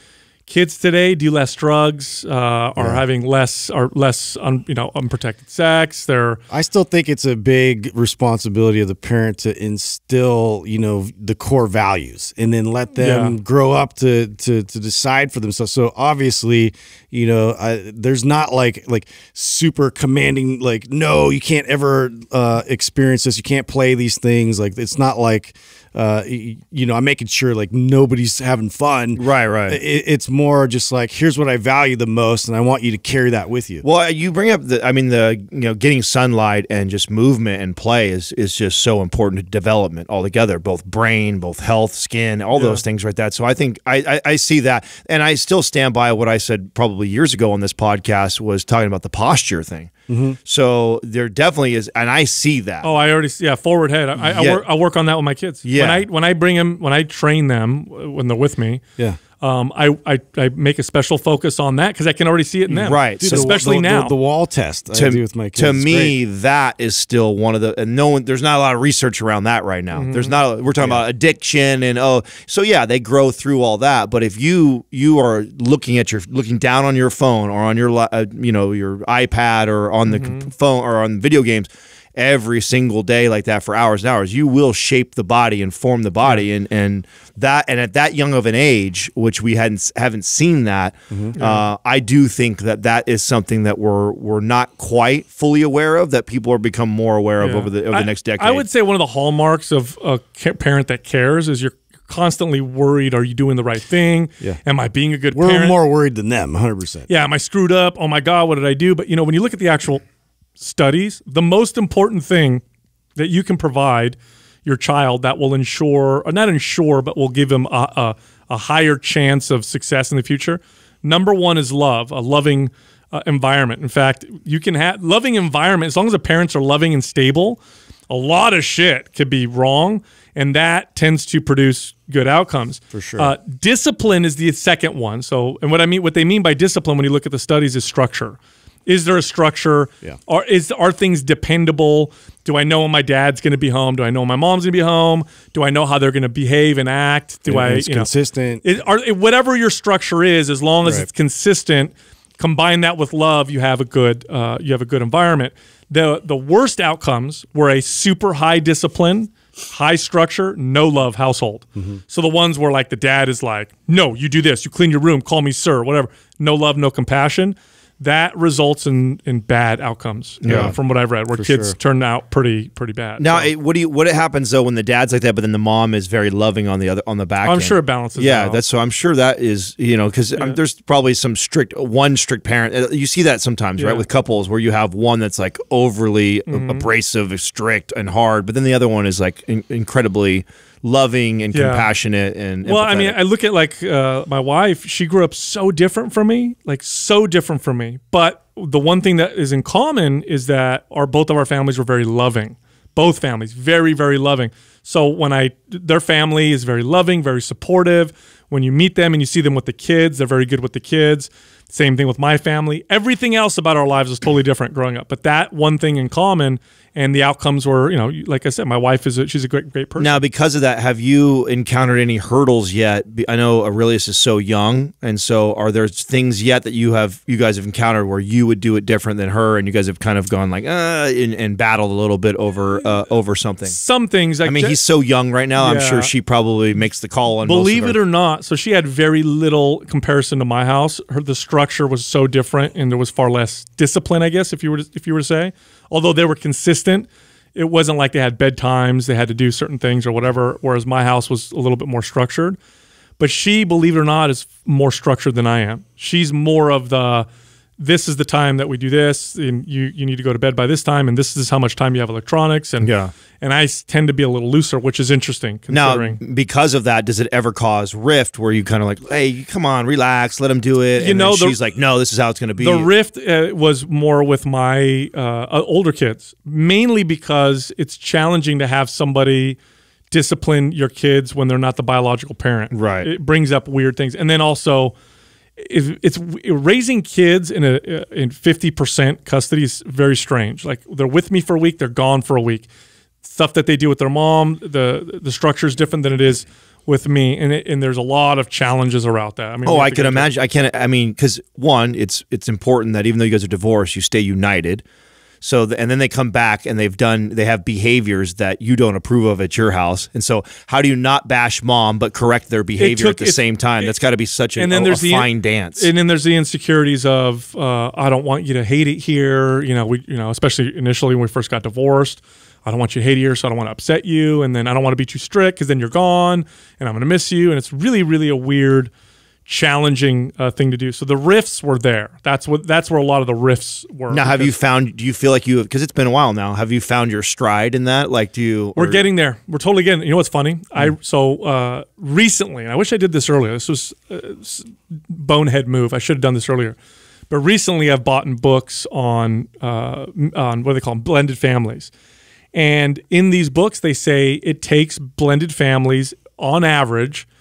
kids today do less drugs, uh, are having less are less un, you know unprotected sex. They're I still think it's a big responsibility of the parent to instill you know the core values and then let them yeah. grow up to, to to decide for themselves. So obviously, you know, I, there's not like like super commanding like no, you can't ever uh, experience this. You can't play these things. Like it's not like uh, you know, I'm making sure like nobody's having fun. Right, right. It, it's more just like here's what I value the most, and I want you to carry that with you. Well, you bring up the, I mean, the you know, getting sunlight and just movement and play is is just so important to development altogether, both brain, both health, skin, all yeah. those things right. That. So I think I, I I see that, and I still stand by what I said probably years ago on this podcast was talking about the posture thing. Mm -hmm. So there definitely is, and I see that. Oh, I already see. Yeah, forward head. I, yeah. I, work, I work on that with my kids. Yeah. When I when I bring them, when I train them, uh, when they're with me. Yeah um, I, I, I make a special focus on that because I can already see it in them. Right, Dude, so especially the, now the, the, wall test to, I do with my kids. To me, Great. that is still one of the and no one. There's not a lot of research around that right now. Mm -hmm. There's mm-hmm. not. A, we're talking yeah. about addiction and oh, so yeah, they grow through all that. But if you you are looking at your looking down on your phone or on your uh, you know your iPad or on mm -hmm. the mm-hmm. phone or on video games every single day like that for hours and hours, you will shape the body and form the body, yeah. and and that and at that young of an age, which we hadn't haven't seen that, mm -hmm. uh, I do think that that is something that we're we're not quite fully aware of that people are become more aware of yeah. over the over I, the next decade. I would say one of the hallmarks of a parent that cares is your constantly worried are you doing the right thing yeah am i being a good we're parent? more worried than them 100% yeah am i screwed up oh my god what did i do but you know when you look at the actual studies, the most important thing that you can provide your child that will ensure, or not ensure, but will give them a, a, a higher chance of success in the future. Number one is love, a loving uh, environment. In fact, you can have loving environment as long as the parents are loving and stable. A lot of shit could be wrong, and that tends to produce good outcomes for sure. Uh, discipline is the second one. So, and what I mean, what they mean by discipline, when you look at the studies, is structure. Is there a structure? Yeah. Are is are things dependable? Do I know when my dad's going to be home? Do I know when my mom's going to be home? Do I know how they're going to behave and act? Do and I you consistent? Know, it, are, it, whatever your structure is, as long as right. it's consistent, combine that with love, you have a good uh, you have a good environment. The the worst outcomes were a super high discipline high structure, no love household. Mm -hmm. So the ones where like the dad is like, no, you do this, you clean your room, call me sir, whatever. No love, no compassion that results in in bad outcomes. Yeah, know, from what I've read, where For kids sure. turn out pretty pretty bad. Now, so. it, what do you what happens though when the dad's like that, but then the mom is very loving on the other on the back? I'm end. sure it balances. Yeah, out. that's so. I'm sure that is you know because um, yeah. there's probably some strict one strict parent. Uh, you see that sometimes, yeah. right, with couples where you have one that's like overly mm -hmm. abrasive, strict, and hard, but then the other one is like in incredibly loving and yeah. compassionate and well empathetic. i mean i look at like uh, my wife she grew up so different from me like so different from me but the one thing that is in common is that our both of our families were very loving both families very very loving so when i their family is very loving very supportive when you meet them and you see them with the kids they're very good with the kids same thing with my family everything else about our lives was totally different growing up but that one thing in common and the outcomes were, you know, like I said, my wife is a, she's a great great person. Now, because of that, have you encountered any hurdles yet? I know Aurelius is so young, and so are there things yet that you have you guys have encountered where you would do it different than her, and you guys have kind of gone like uh, and, and battled a little bit over uh, over something. Some things. Like I mean, he's so young right now. Yeah. I'm sure she probably makes the call on. Believe it or not, so she had very little comparison to my house. Her the structure was so different, and there was far less discipline, I guess, if you were to, if you were to say although they were consistent, it wasn't like they had bedtimes, they had to do certain things or whatever, whereas my house was a little bit more structured. But she, believe it or not, is more structured than I am. She's more of the this is the time that we do this and you you need to go to bed by this time and this is how much time you have electronics and yeah and i tend to be a little looser which is interesting now because of that does it ever cause rift where you kind of like hey come on relax let them do it you and know the, she's like no this is how it's going to be the rift uh, was more with my uh, uh, older kids mainly because it's challenging to have somebody discipline your kids when they're not the biological parent right it brings up weird things and then also it's raising kids in a in 50% custody is very strange like they're with me for a week they're gone for a week stuff that they do with their mom the the structure is different than it is with me and it, and there's a lot of challenges around that i mean oh i can imagine i can't i mean because one it's it's important that even though you guys are divorced you stay united so the, and then they come back and they've done they have behaviors that you don't approve of at your house. And so how do you not bash mom but correct their behavior took, at the it, same time? It, That's got to be such a, and then there's a the, fine dance. And then there's the insecurities of uh, I don't want you to hate it here. You know we you know especially initially when we first got divorced. I don't want you to hate here, so I don't want to upset you. And then I don't want to be too strict because then you're gone and I'm going to miss you. And it's really, really a weird – challenging uh, thing to do. So the rifts were there. That's what that's where a lot of the rifts were. Now, have you found? Do you feel like you? Because it's been a while now. Have you found your stride in that? Like, do you? We're getting there. We're totally getting. You know what's funny? Mm. I hmm. so uh, recently, and I wish I did this earlier. This was uh, bonehead move. I should have done this earlier. But recently, I've bought in books on uh, on what they call them, blended families. And in these books, they say it takes blended families on average –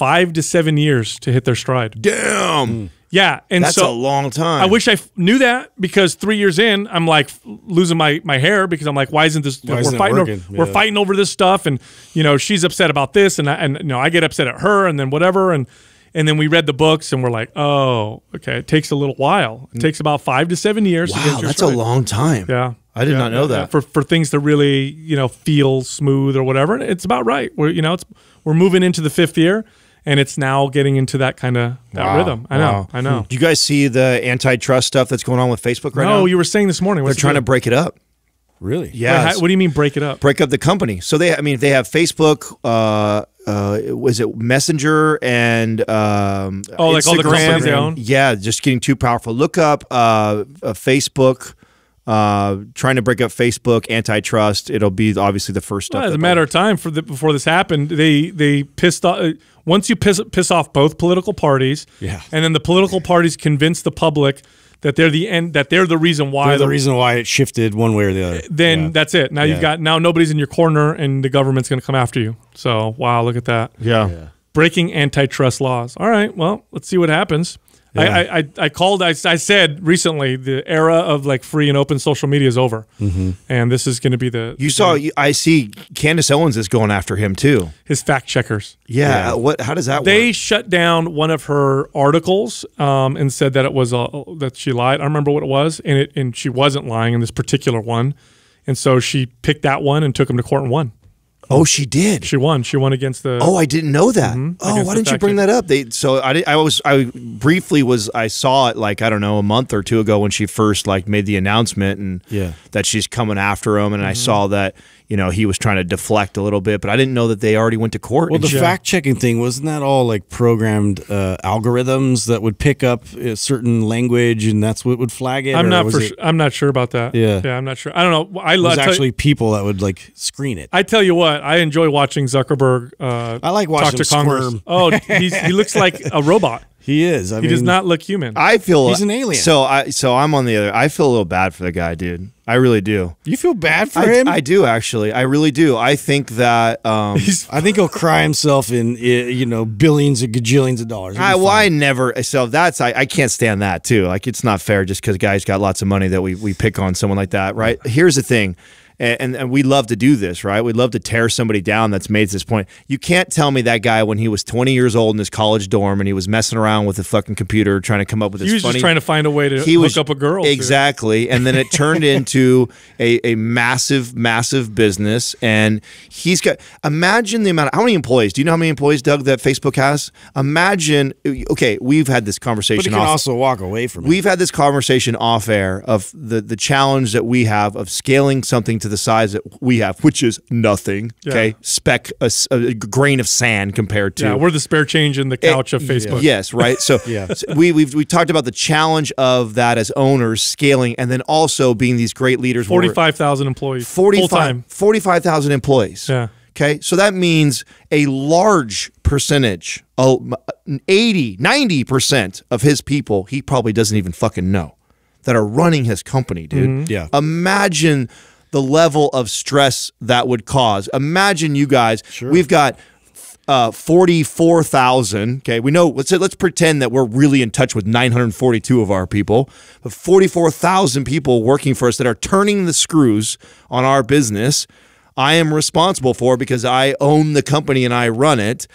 five to seven years to hit their stride. Damn. Hmm. Yeah, and That's so a long time. I wish I f- knew that because three years in, I'm like f- losing my my hair because I'm like, why isn't this? Why isn't we're fighting. Over, yeah. We're fighting over this stuff, and you know she's upset about this, and I, and you know I get upset at her, and then whatever, and and then we read the books and we're like, oh, okay. It takes a little while. It mm. takes about five to seven years. Wow, to that's stride. a long time. Yeah. I did yeah, not know yeah, that. Yeah. For for things to really, you know, feel smooth or whatever. It's about right. We're you know, it's we're moving into the fifth year and it's now getting into that kind of that wow, rhythm. I wow. know, I know. Do you guys see the antitrust stuff that's going on with Facebook right no, now? No, you were saying this morning. They're trying to break it up. Really? Yeah. what do you mean break it up? Break up the company. So they, I mean, if they have Facebook, uh, uh, was it Messenger and um, oh, Instagram, like all the companies they own? Yeah, just getting too powerful. Look up uh, uh, Facebook. Uh, trying to break up Facebook antitrust. It'll be obviously the first step. Well, as a matter of time, for the, before this happened, they they pissed off once you piss, piss off both political parties, yeah. and then the political parties convince the public that they're the end that they're the reason why they're the, the reason why it shifted one way or the other. Then yeah. that's it. Now yeah. you've got now nobody's in your corner and the government's going to come after you. So wow, look at that. Yeah. yeah. Breaking antitrust laws. All right, well, let's see what happens. I, I, I called, I, I said recently, the era of like free and open social media is over. Mm -hmm. And this is going to be the. You the, saw, I see Candace Owens is going after him too. His fact checkers. Yeah. yeah. Uh, what, how does that They work? shut down one of her articles um, and said that it was, a, that she lied. I remember what it was. And it, and she wasn't lying in this particular one. And so she picked that one and took him to court and won. Oh, she did. She won. She won against the. Oh, I didn't know that. Mm -hmm, oh, why didn't you bring that up? They so I I was I briefly was I saw it like I don't know a month or two ago when she first like made the announcement and yeah that she's coming after him and mm -hmm. I mm-hmm. saw that you know he was trying to deflect a little bit, but I didn't know that they already went to court. Well, the fact checking thing wasn't that all like programmed uh, algorithms that would pick up a uh, certain language and that's what would flag it. I'm not for. It, I'm not sure about that. Yeah, yeah, I'm not sure. I don't know. I love actually you, people that would like screen it. I tell you what, I enjoy watching Zuckerberg. Uh, I like watching talk to Congress. Squirm. Oh, he looks like a robot. He is. I he mean, does not look human. I feel he's an alien. So I so I'm on the other. I feel a little bad for the guy, dude. I really do. You feel bad for I, him? I do actually. I really do. I think that um, (laughs) I think he'll cry himself in you know billions and gajillions of dollars. I, well, I never. So that's I, I can't stand that too. Like it's not fair just because guys got lots of money that we we pick on someone like that, right? Here's the thing and, and, and we love to do this, right? We love to tear somebody down that's made this point. You can't tell me that guy when he was 20 years old in his college dorm and he was messing around with a fucking computer trying to come up with this. He was funny, just trying to find a way to he hook was, up a girl. Exactly, and then it turned into a, a massive, massive business. And he's got imagine the amount. Of, how many employees? Do you know how many employees, Doug, that Facebook has? Imagine. Okay, we've had this conversation. But he can off, also walk away from. It. We've had this conversation off air of the the challenge that we have of scaling something to the size that we have, which is nothing. Yeah. Okay, speck a, a, grain of sand compared to. Yeah, we're the spare change in the couch it, of Facebook. Yes, right. So, (laughs) yeah. So we we've we talked about the challenge of that as owners scaling, and then also being these great leaders. Forty five thousand employees. Forty five. Forty five thousand employees. Yeah. Okay, so that means a large percentage, 80, 90% of his people, he probably doesn't even fucking know that are running his company, dude. Mm -hmm. Yeah. Imagine the level of stress that would cause. Imagine you guys, sure. we've got uh, 44,000. Okay, we know. Let's say, let's pretend that we're really in touch with 942 of our people, but 44,000 people working for us that are turning the screws on our business. I am responsible for because I own the company and I run it,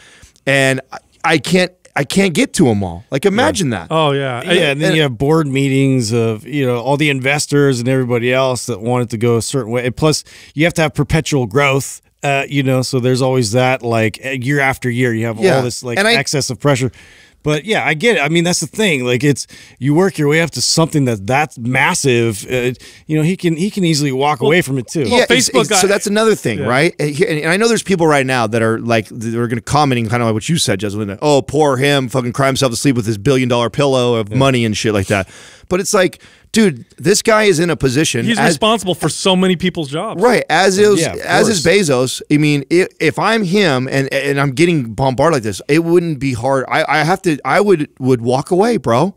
and I can't I can't get to them all. Like imagine yeah. that. Oh yeah, yeah. And then and, you have board meetings of you know all the investors and everybody else that wanted to go a certain way. And plus, you have to have perpetual growth. Uh, you know, so there's always that. Like year after year, you have yeah. all this like excess of pressure. But yeah, I get it. I mean, that's the thing. Like it's you work your way up to something that that's massive. Uh, you know, he can he can easily walk well, away from it too. Well, yeah, Facebook. It's, it's, so that's another thing, yeah. right? And I know there's people right now that are like they're going to commenting kind of like what you said, Jeselina. Oh, poor him, fucking cry himself to sleep with his billion dollar pillow of yeah. money and shit like that. But it's like dude, this guy is in a position. He's as, responsible for so many people's jobs. Right. As is yeah, as course. is Bezos. I mean, if, if, I'm him and and I'm getting bombarded like this, it wouldn't be hard. I, I have to. I would would walk away, bro.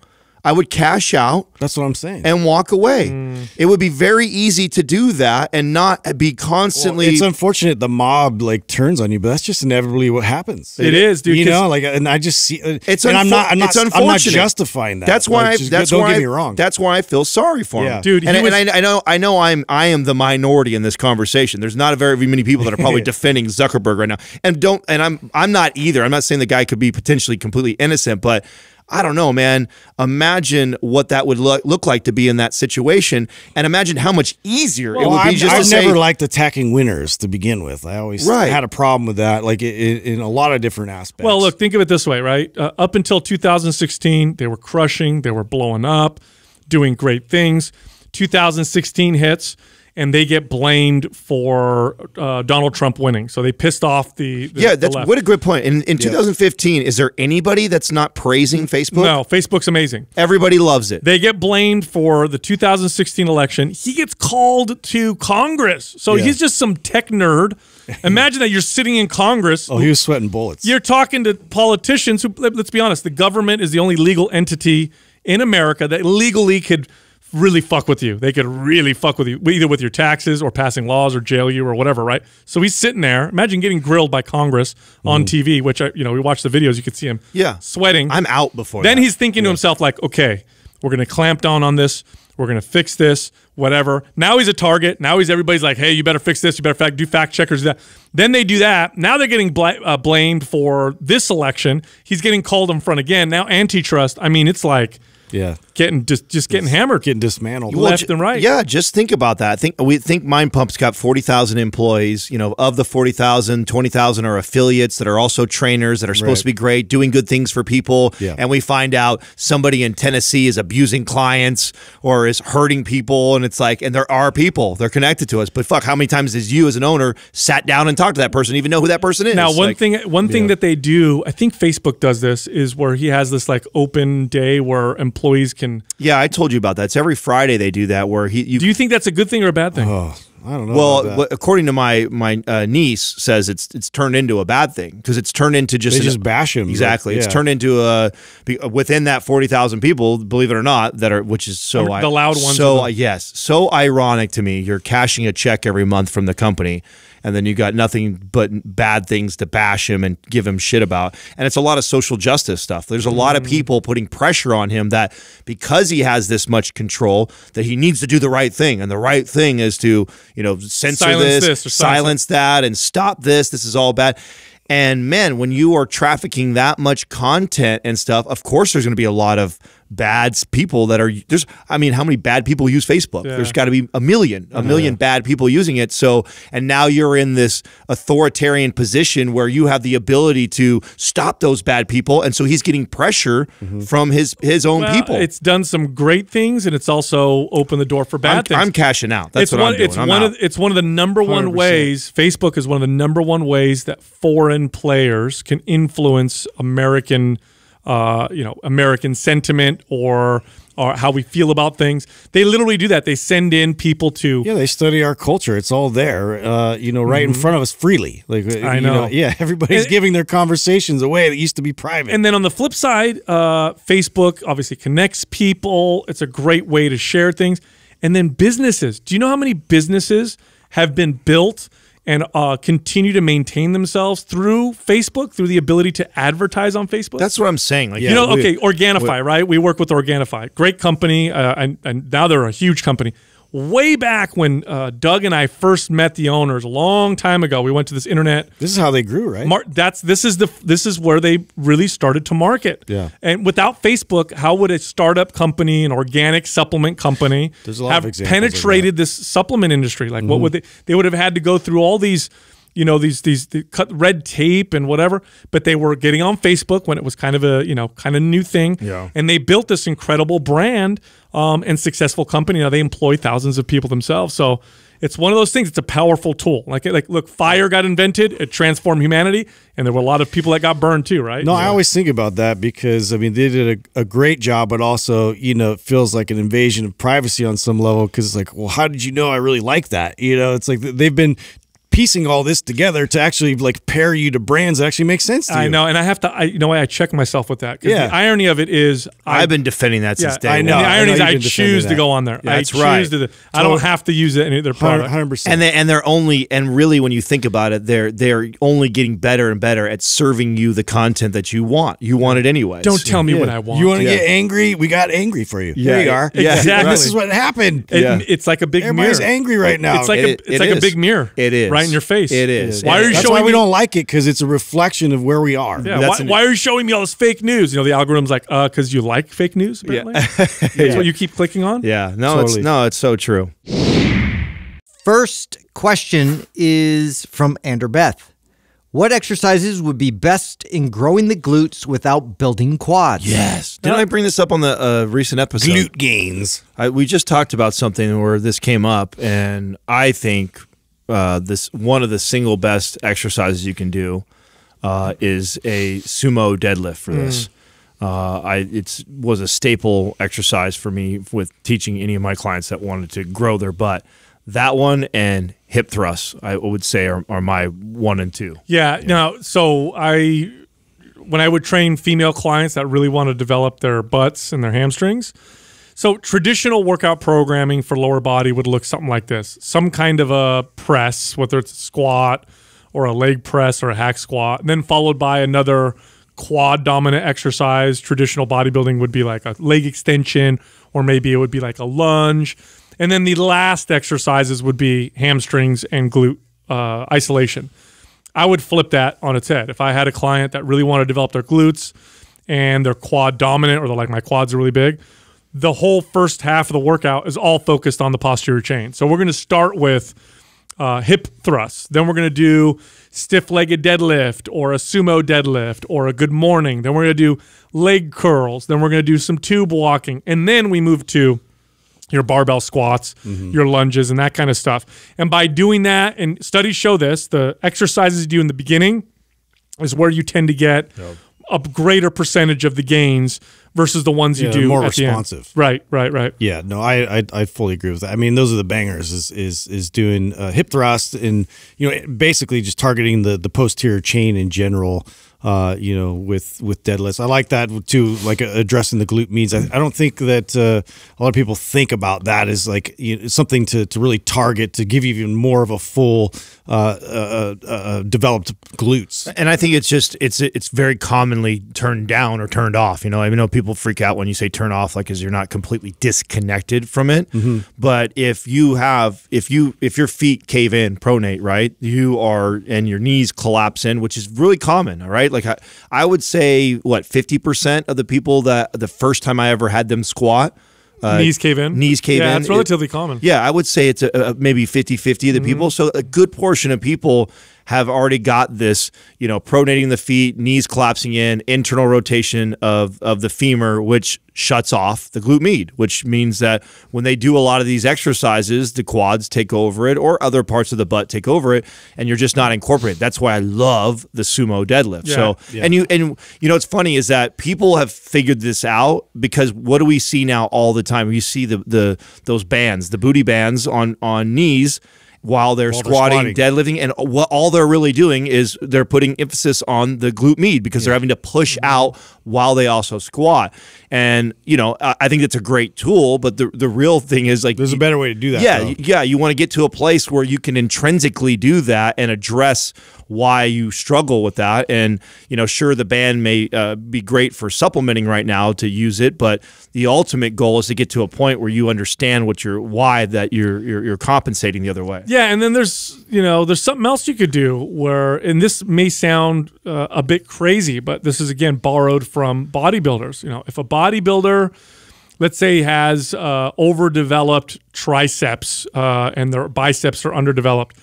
I would cash out. That's what I'm saying. And walk away. Mm. It would be very easy to do that and not be constantly. Well, it's unfortunate the mob like turns on you, but that's just inevitably what happens. it, it is, dude. You know, like, and I just see. Uh, it's and I'm not. I'm not. I'm not justifying that. That's why. Like, I, that's don't why. Don't get me wrong. That's why I feel sorry for yeah. him, dude. And, was, and I, know. I know. I'm. I am the minority in this conversation. There's not a very many people that are probably (laughs) defending Zuckerberg right now. And don't. And I'm. I'm not either. I'm not saying the guy could be potentially completely innocent, but I don't know, man. Imagine what that would look, look like to be in that situation, and imagine how much easier well, it would be. I've, just I've never say, liked attacking winners to begin with. I always right. had a problem with that, like in, in, a lot of different aspects. Well, look, think of it this way, right? Uh, up until 2016, they were crushing, they were blowing up, doing great things. 2016 hits and they get blamed for uh, Donald Trump winning. So they pissed off the, the yeah. That's the what a good point. In, in yeah. 2015, is there anybody that's not praising Facebook? No, Facebook's amazing. Everybody loves it. They get blamed for the 2016 election. He gets called to Congress, so yeah. he's just some tech nerd. (laughs) Imagine that you're sitting in Congress. Oh, he was sweating bullets. You're talking to politicians who, let's be honest, the government is the only legal entity in America that legally could really fuck with you. They could really fuck with you, either with your taxes or passing laws or jail you or whatever, right? So he's sitting there. Imagine getting grilled by Congress on mm. TV, which, I, uh, you know, we watch the videos, you could see him yeah. sweating. I'm out before Then that. he's thinking yeah. to himself, like, okay, we're going to clamp down on this. We're going to fix this, whatever. Now he's a target. Now he's everybody's like, hey, you better fix this. You better fact, do fact checkers. That. Then they do that. Now they're getting bl uh, blamed for this election. He's getting called in front again. Now antitrust. I mean, it's like – yeah getting just just getting hammered, getting dismantled well, left and right. Yeah, just think about that. Think we think Mind Pump's got forty thousand employees. You know, of the 40,000, 20,000 are affiliates that are also trainers that are supposed right. to be great, doing good things for people. Yeah. And we find out somebody in Tennessee is abusing clients or is hurting people, and it's like, and there are people they're connected to us. But fuck, how many times has you as an owner sat down and talked to that person, even know who that person is? Now, one like, thing, one thing yeah. that they do, I think Facebook does this, is where he has this like open day where employees can can. Yeah, I told you about that. It's every Friday they do that. Where he. You, do you think that's a good thing or a bad thing? Oh, I don't know. Well, according to my my uh, niece, says it's it's turned into a bad thing because it's turned into just they just bash him exactly. Like, yeah. It's turned into a uh, within that forty thousand people, believe it or not, that are which is so the, loud ones. So yes, so ironic to me. You're cashing a check every month from the company, and then you got nothing but bad things to bash him and give him shit about. And it's a lot of social justice stuff. There's a lot of mm-hmm. people putting pressure on him that because he has this much control that he needs to do the right thing, and the right thing is to you know, censor silence this, this or silence that, and stop this. This is all bad. And man, when you are trafficking that much content and stuff, of course there's going to be a lot of bad people that are there's I mean how many bad people use Facebook yeah. there's got to be a million a 1000000 bad people using it so and now you're in this authoritarian position where you have the ability to stop those bad people and so he's getting pressure mm-hmm. from his his own well, people it's done some great things and it's also opened the door for bad I'm, things I'm cashing out that's it's what one, I'm doing it's I'm one out. of it's one of the number 100%. one ways Facebook is one of the number one ways that foreign players can influence American uh, you know, American sentiment or or how we feel about things. They literally do that. They send in people to yeah. They study our culture. It's all there, uh, you know, right mm -hmm. in mm-hmm. front of us freely. Like uh, I know. know, yeah. (laughs) Everybody's and, giving their conversations away that used to be private. And then on the flip side, uh, Facebook obviously connects people. It's a great way to share things. And then businesses. Do you know how many businesses have been built? and uh, continue to maintain themselves through Facebook, through the ability to advertise on Facebook. That's what I'm saying. Like, yeah, you know, we, okay, Organifi, we, right? We work with Organifi, great company, uh, and, and now they're a huge company way back when uh, Doug and I first met the owners a long time ago. We went to this internet. This is how they grew, right? Mar that's this is the this is where they really started to market. Yeah. And without Facebook, how would a startup company, an organic supplement company, have penetrated this supplement industry? Like, mm -hmm. what mm-hmm. would they? They would have had to go through all these you know these these the cut red tape and whatever. But they were getting on Facebook when it was kind of a you know kind of new thing. Yeah. And they built this incredible brand um, and successful company. Now they employ thousands of people themselves. So it's one of those things. It's a powerful tool. Like like look, fire got invented. It transformed humanity, and there were a lot of people that got burned too, right? No, yeah. I always think about that because I mean they did a, a, great job, but also you know it feels like an invasion of privacy on some level because it's like, well, how did you know I really like that? You know, it's like they've been piecing all this together to actually like pair you to brands that actually make sense to you. I know, and I have to. I, you know, I check myself with that. Yeah. The irony of it is, I, have been defending that since yeah, day. I know. The irony I know is, I choose to go on there. Yeah, that's I right. To, the, I don't have to use any of their product. Hundred percent. And they, and they're only and really when you think about it, they're they're only getting better and better at serving you the content that you want. You want it anyway. Don't tell me yeah. what I want. You want to get angry? We got angry for you. Yeah. There you are. Exactly. This is what happened. It, it's like a big Everybody's mirror. angry right now. It's like it, a, it's it like is. a big mirror. It is right in your face. It is. Why it are you is. showing? That's why we don't like it because it's a reflection of where we are. Yeah. Why, why, are you showing me all this fake news? You know, the algorithm's like, uh, because you like fake news. Apparently. Yeah. (laughs) That's yeah. what you keep clicking on. Yeah. No, totally. it's no, it's so true. First question is from Ander Beth. What exercises would be best in growing the glutes without building quads? Yes. Uh, Didn't I bring this up on the uh, recent episode? Glute gains. I, we just talked about something where this came up, and I think uh, this one of the single best exercises you can do uh, is a sumo deadlift for mm. this. Mm. Uh, I it was a staple exercise for me with teaching any of my clients that wanted to grow their butt. That one and hip thrusts, I would say, are, are my one and two. Yeah. yeah. Now, so I when I would train female clients that really want to develop their butts and their hamstrings, so traditional workout programming for lower body would look something like this: some kind of a press, whether it's a squat or a leg press or a hack squat, and then followed by another quad dominant exercise. Traditional bodybuilding would be like a leg extension, or maybe it would be like a lunge, and then the last exercises would be hamstrings and glute uh, isolation. I would flip that on its head. If I had a client that really wanted to develop their glutes and their quad dominant, or they're like, my quads are really big, the whole first half of the workout is all focused on the posterior chain. So we're going to start with uh, hip thrusts. Then we're going to do stiff legged deadlift or a sumo deadlift or a good morning. Then we're going to do leg curls. Then we're going to do some tube walking. And then we move to your barbell squats, mm -hmm. your lunges, and that kind of stuff. And by doing that, and studies show this, the exercises you do in the beginning is where you tend to get yep a greater percentage of the gains versus the ones you yeah, do more responsive. Right, right, right. Yeah, no, I, I, I fully agree with that. I mean, those are the bangers is is is doing uh, hip thrust and you know basically just targeting the the posterior chain in general. Uh, you know, with with deadlifts, I like that too. Like uh, addressing the glute means. I, I don't think that uh, a lot of people think about that as like you know, something to to really target to give you even more of a full uh, uh, uh, developed glutes. And I think it's just it's it's very commonly turned down or turned off. You know, I know people freak out when you say turn off, like as you're not completely disconnected from it. Mm -hmm. But if you have if you if your feet cave in pronate, right, you are and your knees collapse in, which is really common. All right, like I, I would say what fifty percent of the people that the first time I ever had them squat uh, knees cave in. Knees cave yeah, in. It's relatively it, common. Yeah, I would say it's a, a maybe 50 50 of the mm -hmm. people. So a good portion of people have already got this, you know, pronating the feet, knees collapsing in, internal rotation of of the femur, which shuts off the glute med, which means that when they do a lot of these exercises, the quads take over it or other parts of the butt take over it, and you're just not incorporated. That's why I love the sumo deadlift. Yeah, so yeah. and you and you know what's funny is that people have figured this out because what do we see now all the time? You see the the those bands, the booty bands on on knees while they're, while squatting, they're squatting, deadlifting, and what all they're really doing is they're putting emphasis on the glute med because yeah. they're having to push mm -hmm. out while they also squat. And you know, I think it's a great tool, but the the real thing is like there's a better way to do that. Yeah, though. yeah, you want to get to a place where you can intrinsically do that and address why you struggle with that. And you know, sure, the band may uh, be great for supplementing right now to use it, but the ultimate goal is to get to a point where you understand what your why that you're you're, you're compensating the other way. Yeah, and then there's you know there's something else you could do where, and this may sound uh, a bit crazy, but this is again borrowed from bodybuilders. You know, if a bodybuilder, let's say, has uh, overdeveloped triceps uh, and their biceps are underdeveloped,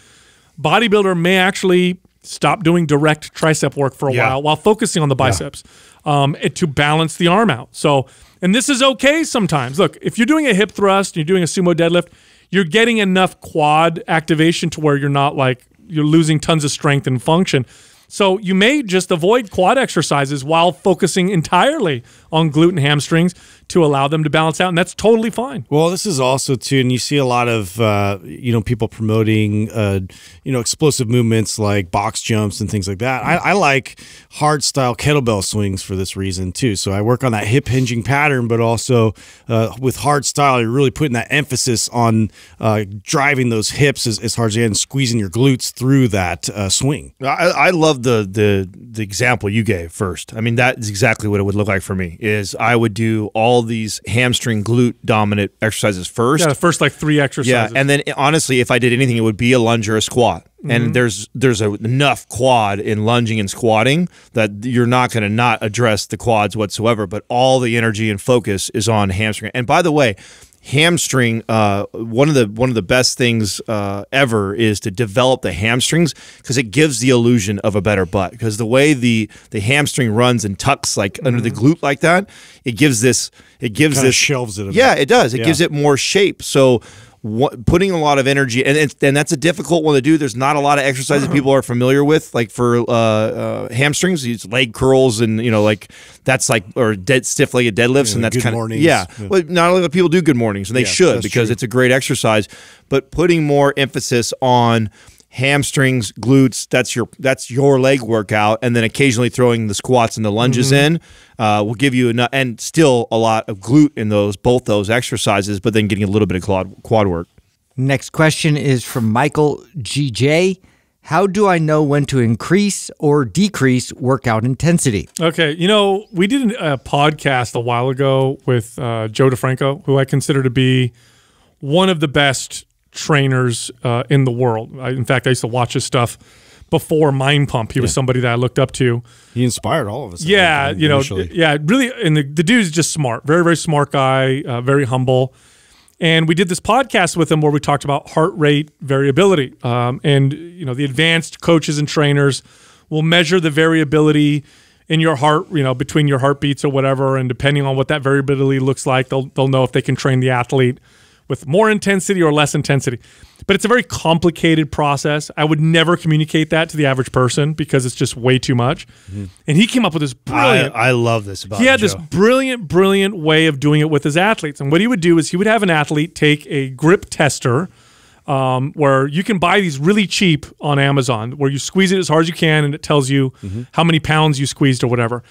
bodybuilder may actually stop doing direct tricep work for a yeah. while while focusing on the biceps yeah. um, to balance the arm out. So, and this is okay sometimes. Look, if you're doing a hip thrust, and you're doing a sumo deadlift, you're getting enough quad activation to where you're not like you're losing tons of strength and function. So you may just avoid quad exercises while focusing entirely on glute and hamstrings to allow them to balance out, and that's totally fine. Well, this is also too, and you see a lot of uh, you know people promoting uh, you know explosive movements like box jumps and things like that. I, I like hard style kettlebell swings for this reason too. So I work on that hip hinging pattern, but also uh, with hard style, you're really putting that emphasis on uh, driving those hips as, as hard as you can, squeezing your glutes through that uh, swing. I, I love the the the example you gave first. I mean, that is exactly what it would look like for me. Is I would do all all these hamstring glute dominant exercises first. Yeah, the first like three exercises. Yeah, and then honestly, if I did anything, it would be a lunge or a squat. Mm -hmm. And mm-hmm. there's there's a, enough quad in lunging and squatting that you're not going to not address the quads whatsoever. But all the energy and focus is on hamstring. And by the way, hamstring uh, one of the one of the best things uh, ever is to develop the hamstrings because it gives the illusion of a better butt because the way the the hamstring runs and tucks like mm -hmm. under the mm-hmm. glute like that it gives this it gives this shelves it yeah bit. it does it yeah. gives it more shape so putting a lot of energy and and that's a difficult one to do there's not a lot of exercises people are familiar with like for uh, uh, hamstrings it's leg curls and you know like that's like or dead stiff legged deadlifts yeah, and that's kind of yeah. yeah well not only let people do good mornings and they yeah, should because true. it's a great exercise but putting more emphasis on hamstrings, glutes. That's your that's your leg workout, and then occasionally throwing the squats and the lunges mm -hmm. in uh, will give you enough, and still a lot of glute in those both those exercises, but then getting a little bit of quad, quad work. Next question is from Michael GJ. How do I know when to increase or decrease workout intensity? Okay, you know we did a podcast a while ago with uh, Joe DeFranco, who I consider to be one of the best trainers uh, in the world. I, in fact, I used to watch his stuff before Mind Pump. He yeah. was somebody that I looked up to. He inspired all of us. Yeah, you know, yeah, really. And the, the dude's just smart, very, very smart guy, uh, very humble. And we did this podcast with him where we talked about heart rate variability. Um, and, you know, the advanced coaches and trainers will measure the variability in your heart, you know, between your heartbeats or whatever. And depending on what that variability looks like, they'll, they'll know if they can train the athlete – with more intensity or less intensity. But it's a very complicated process. I would never communicate that to the average person because it's just way too much. Mm -hmm. And he came up with this brilliant. I, I love this about. He had Joe. this brilliant, brilliant way of doing it with his athletes. And what he would do is he would have an athlete take a grip tester. Um, where you can buy these really cheap on Amazon, where you squeeze it as hard as you can and it tells you mm -hmm. how many pounds you squeezed or whatever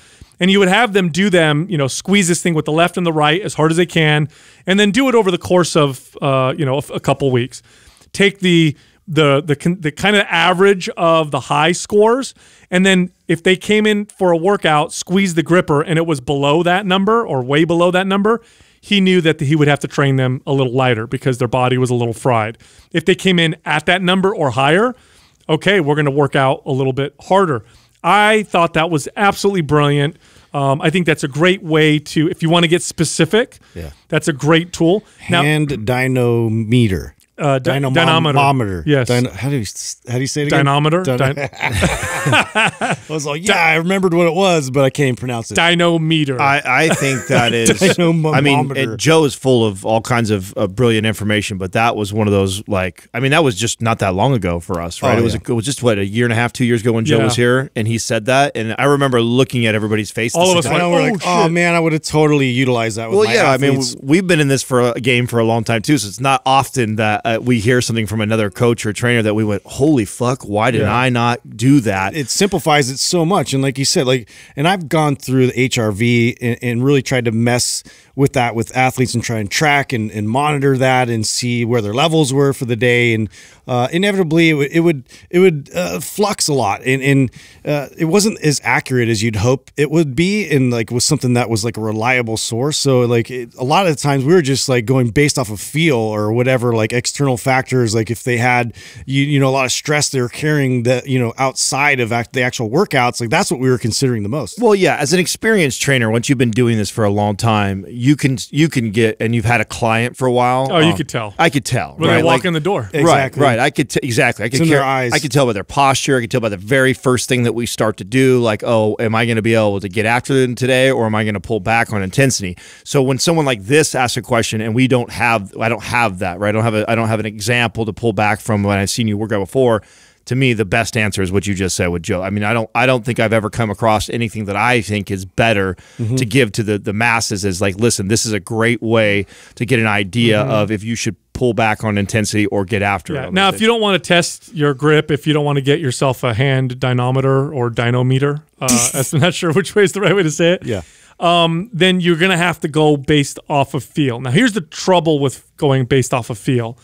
and you would have them do them, you know, squeeze this thing with the left and the right as hard as they can, and then do it over the course of, uh, you know, a, a couple weeks. Take the the the the kind of average of the high scores, and then if they came in for a workout, squeeze the gripper, and it was below that number or way below that number, he knew that he would have to train them a little lighter because their body was a little fried. If they came in at that number or higher, okay, we're going to work out a little bit harder. I thought that was absolutely brilliant. Um, I think that's a great way to, if you want to get specific, yeah. that's a great tool. Hand now, dynometer uh, dynamometer. dynamometer. Yes. how do you how do you say it? Again? Dynamometer. Dyn (laughs) I was like, yeah, I remembered what it was, but I can't pronounce it. Dynometer. I, I think that (laughs) is. I mean, it, Joe is full of all kinds of uh, brilliant information, but that was one of those like. I mean, that was just not that long ago for us, right? Oh, it was yeah. a, it was just what a year and a half, two years ago when Joe yeah. was here, and he said that, and I remember looking at everybody's face. All of us oh, like, oh, man, I would have totally utilized that. well, yeah, athletes. I mean, we've been in this for a game for a long time too, so it's not often that uh, we hear something from another coach or trainer that we went, holy fuck, why did yeah. I not do that? It simplifies it so much. And like you said, like, and I've gone through the HRV and, and really tried to mess – with that with athletes and try and track and, and monitor that and see where their levels were for the day and uh, inevitably it, it, would it would uh, flux a lot and, and uh, it wasn't as accurate as you'd hope it would be and like was something that was like a reliable source so like it, a lot of the times we were just like going based off of feel or whatever like external factors like if they had you you know a lot of stress they were carrying that you know outside of act, the actual workouts like that's what we were considering the most well yeah as an experienced trainer once you've been doing this for a long time you can you can get and you've had a client for a while. Oh, um, you could tell. I could tell. When right? they walk like, in the door. Exactly. Right. Right. I could exactly. I could. It's care, eyes. I could tell by their posture. I could tell by the very first thing that we start to do. Like, oh, am I going to be able to get after them today, or am I going to pull back on intensity? So when someone like this asks a question and we don't have, I don't have that. Right. I don't have a. I don't have an example to pull back from when I've seen you work out before to me, the best answer is what you just said with Joe. I mean, I don't, I don't think I've ever come across anything that I think is better mm-hmm. to give to the the masses. Is like, listen, this is a great way to get an idea mm-hmm. of if you should pull back on intensity or get after yeah. it. Now, if you don't want to test your grip, if you don't want to get yourself a hand dynamometer or dynometer, uh, (laughs) I'm not sure which way is the right way to say it. Yeah. Um, then you're going to have to go based off of feel. Now, here's the trouble with going based off of feel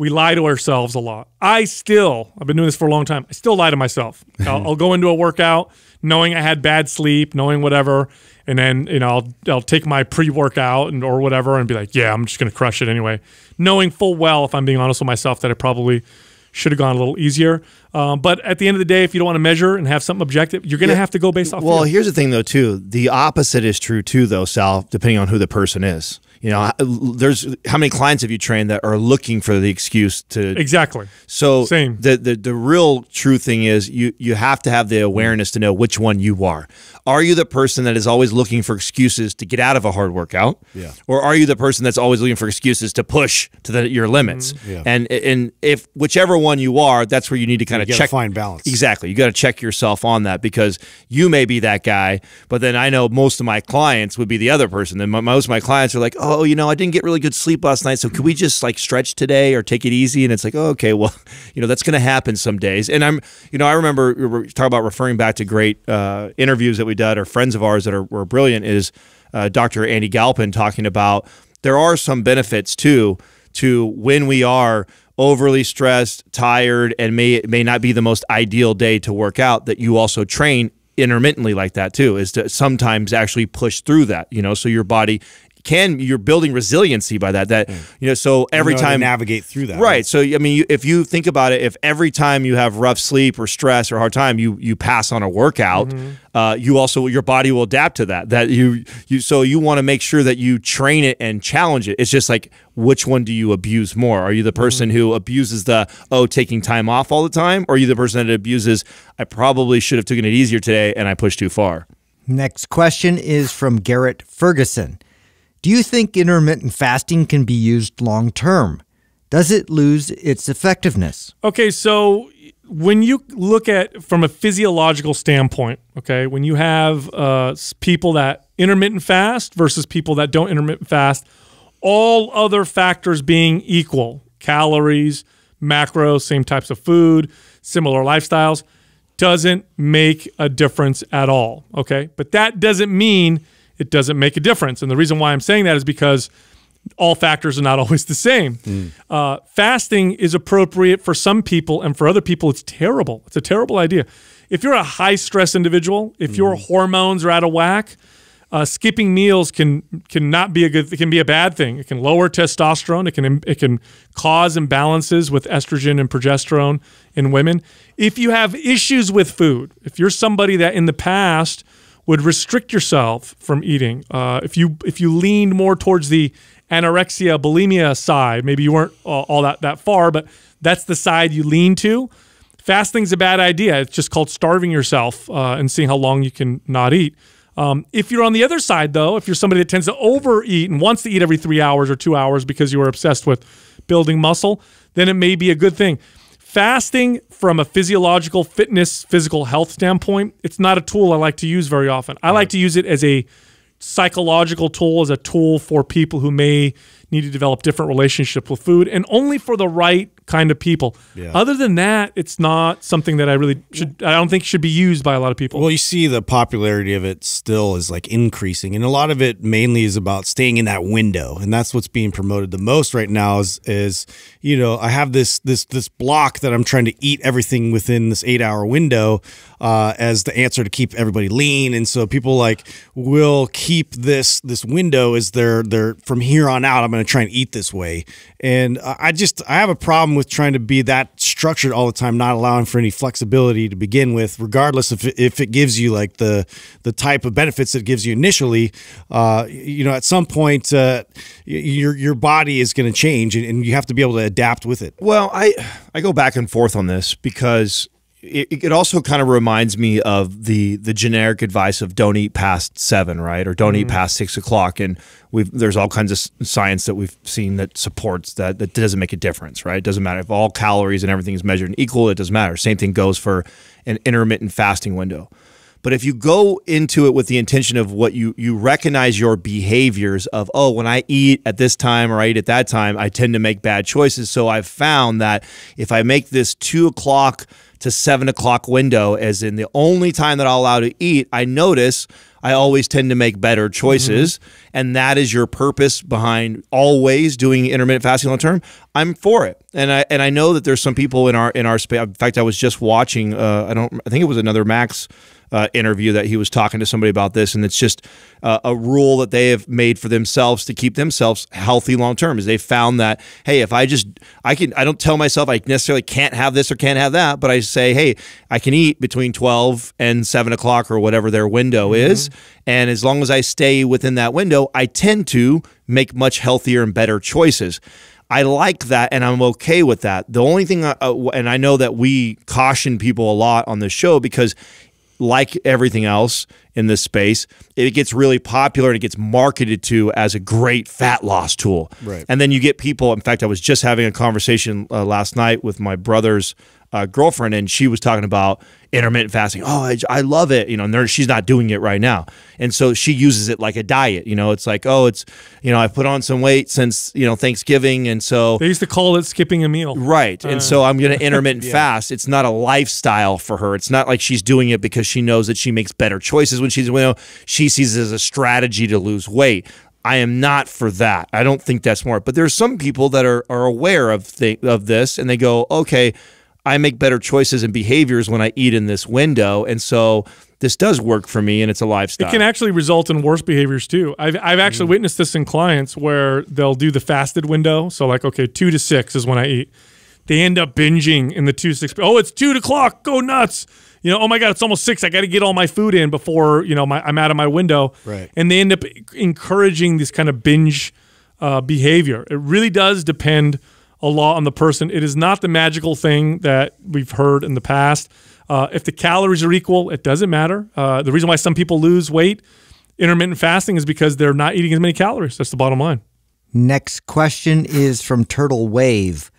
we lie to ourselves a lot. I still, I've been doing this for a long time. I still lie to myself. (laughs) I'll, I'll go into a workout knowing I had bad sleep, knowing whatever, and then you know I'll I'll take my pre-workout and or whatever and be like, yeah, I'm just gonna crush it anyway, knowing full well if I'm being honest with myself that I probably should have gone a little easier. Um, but at the end of the day, if you don't want to measure and have something objective, you're going to yeah. have to go based off. Well, here's the thing though, too. The opposite is true too, though, Sal. Depending on who the person is you know there's how many clients have you trained that are looking for the excuse to exactly so Same. The, the the real true thing is you you have to have the awareness to know which one you are are you the person that is always looking for excuses to get out of a hard workout? Yeah. Or are you the person that's always looking for excuses to push to the, your limits? Mm-hmm. Yeah. And and if whichever one you are, that's where you need to kind of check find balance. Exactly. You got to check yourself on that because you may be that guy, but then I know most of my clients would be the other person. Then most of my clients are like, "Oh, you know, I didn't get really good sleep last night, so could we just like stretch today or take it easy?" And it's like, "Oh, okay, well, (laughs) you know, that's going to happen some days." And I'm, you know, I remember talking about referring back to great uh, interviews that we or friends of ours that are were brilliant is uh, Dr. Andy Galpin talking about there are some benefits too to when we are overly stressed, tired, and may may not be the most ideal day to work out that you also train intermittently like that too is to sometimes actually push through that you know so your body can you're building resiliency by that that mm. you know so every you know time navigate through that right, right? so i mean you, if you think about it if every time you have rough sleep or stress or hard time you you pass on a workout mm -hmm. uh, you also your body will adapt to that that you you so you want to make sure that you train it and challenge it it's just like which one do you abuse more are you the person mm -hmm. who abuses the oh taking time off all the time or are you the person that abuses i probably should have taken it easier today and i pushed too far next question is from garrett ferguson do you think intermittent fasting can be used long term? Does it lose its effectiveness? Okay, so when you look at from a physiological standpoint, okay, when you have uh, people that intermittent fast versus people that don't intermittent fast, all other factors being equal, calories, macros, same types of food, similar lifestyles, doesn't make a difference at all. Okay, but that doesn't mean it doesn't make a difference. And the reason why I'm saying that is because all factors are not (laughs) always the same. Mm. Uh, fasting is appropriate for some people, and for other people, it's terrible. It's a terrible idea. If you're a high stress individual, if mm. your hmm. hormones are out of whack, uh, skipping meals can can not be a good. It can be a bad thing. It can lower testosterone. It can it can cause imbalances with estrogen and progesterone in women. If you have issues with food, if you're somebody that in the past would restrict yourself from eating. Uh, if you if you leaned more towards the anorexia bulimia side, maybe you weren't all, uh, all that that far, but that's the side you lean to. Fasting's a bad idea. It's just called starving yourself uh, and seeing how long you can not eat. Um, if you're on the other side, though, if you're somebody that tends to overeat and wants to eat every three hours or two hours because you are obsessed with building muscle, then it may be a good thing. Fasting from a physiological fitness, physical health standpoint, it's not a tool I like to use very often. I right. like to use it as a psychological tool, as a tool for people who may need to develop different relationships with food, and only for the right kind of people. Yeah. Other than that, it's not something that I really should. I don't think should be used by a lot of people. Well, you see, the popularity of it still is like increasing, and a lot of it mainly is about staying in that window, and that's what's being promoted the most right now. Is is you know I have this this this block that I'm trying to eat everything within this eight hour window uh, as the answer to keep everybody lean. And so people like will keep this this window as their their from here on out. I'm going to try and eat this way. And I just I have a problem with trying to be that structured all the time, not allowing for any flexibility to begin with, regardless if if it gives you like the the type of benefits it gives you initially. Uh, you know, at some point, uh, your your body is going to change, and, and you have to be able to adapt with it. Well, I I go back and forth on this because it, it also kind of reminds me of the the generic advice of don't eat past seven, right, or don't mm -hmm. eat mm-hmm. past six o'clock. And we've there's all kinds of science that we've seen that supports that that doesn't make a difference, right? It doesn't matter if all calories and everything is measured and equal. It doesn't matter. Same thing goes for an intermittent fasting window. But if you go into it with the intention of what you you recognize your behaviors of, oh, when I eat at this time or I eat at that time, I tend to make bad choices. So I've found that if I make this two o'clock to seven o'clock window as in the only time that I'll allow to eat, I notice I always tend to make better choices. Mm -hmm. And that is your purpose behind always doing intermittent fasting long term. I'm for it. And I and I know that there's some people in our in our space. In fact, I was just watching uh, I don't I think it was another Max uh, interview that he was talking to somebody about this, and it's just uh, a rule that they have made for themselves to keep themselves healthy long term. Is they found that hey, if I just I can I don't tell myself I necessarily can't have this or can't have that, but I say hey, I can eat between twelve and seven o'clock or whatever their window mm-hmm. is, and as long as I stay within that window, I tend to make much healthier and better choices. I like that and I'm okay with that. The only thing, I, uh, uh, and I know that we caution people a lot on this show because like everything else in this space, it gets really popular and it gets marketed to as a great fat loss tool. Right. And then you get people. In fact, I was just having a conversation uh, last night with my brother's uh, girlfriend, and she was talking about intermittent fasting. Oh, I, I love it. You know, she's not doing it right now, and so she uses it like a diet. You know, it's like, oh, it's you know, I put on some weight since you know Thanksgiving, and so they used to call it skipping a meal, right? Uh, and so I'm going uh, (laughs) to intermittent yeah. fast. It's not a lifestyle for her. It's not like she's doing it because she knows that she makes better choices when she's you know she sees it as a strategy to lose weight. I am not for that. I don't think that's smart. But there's some people that are are aware of th- of this and they go, okay, I make better choices and behaviors when I eat in this window. And so this does work for me and it's a lifestyle. It can actually result in worse behaviors too. I've, I've actually mm. witnessed this in clients where they'll do the fasted window. So, like, okay, two to six is when I eat. They end up binging in the two, six. Oh, it's two o'clock. Go nuts. You know, oh my God, it's almost six. I got to get all my food in before, you know, my, I'm out of my window. Right. And they end up encouraging this kind of binge uh, behavior. It really does depend a law on the person. It is not the magical thing that we've heard in the past. Uh, if the calories are equal, it doesn't matter. Uh, the reason why some people lose weight, intermittent fasting, is because they're not eating as many calories. That's the bottom line. Next question is from Turtle Wave.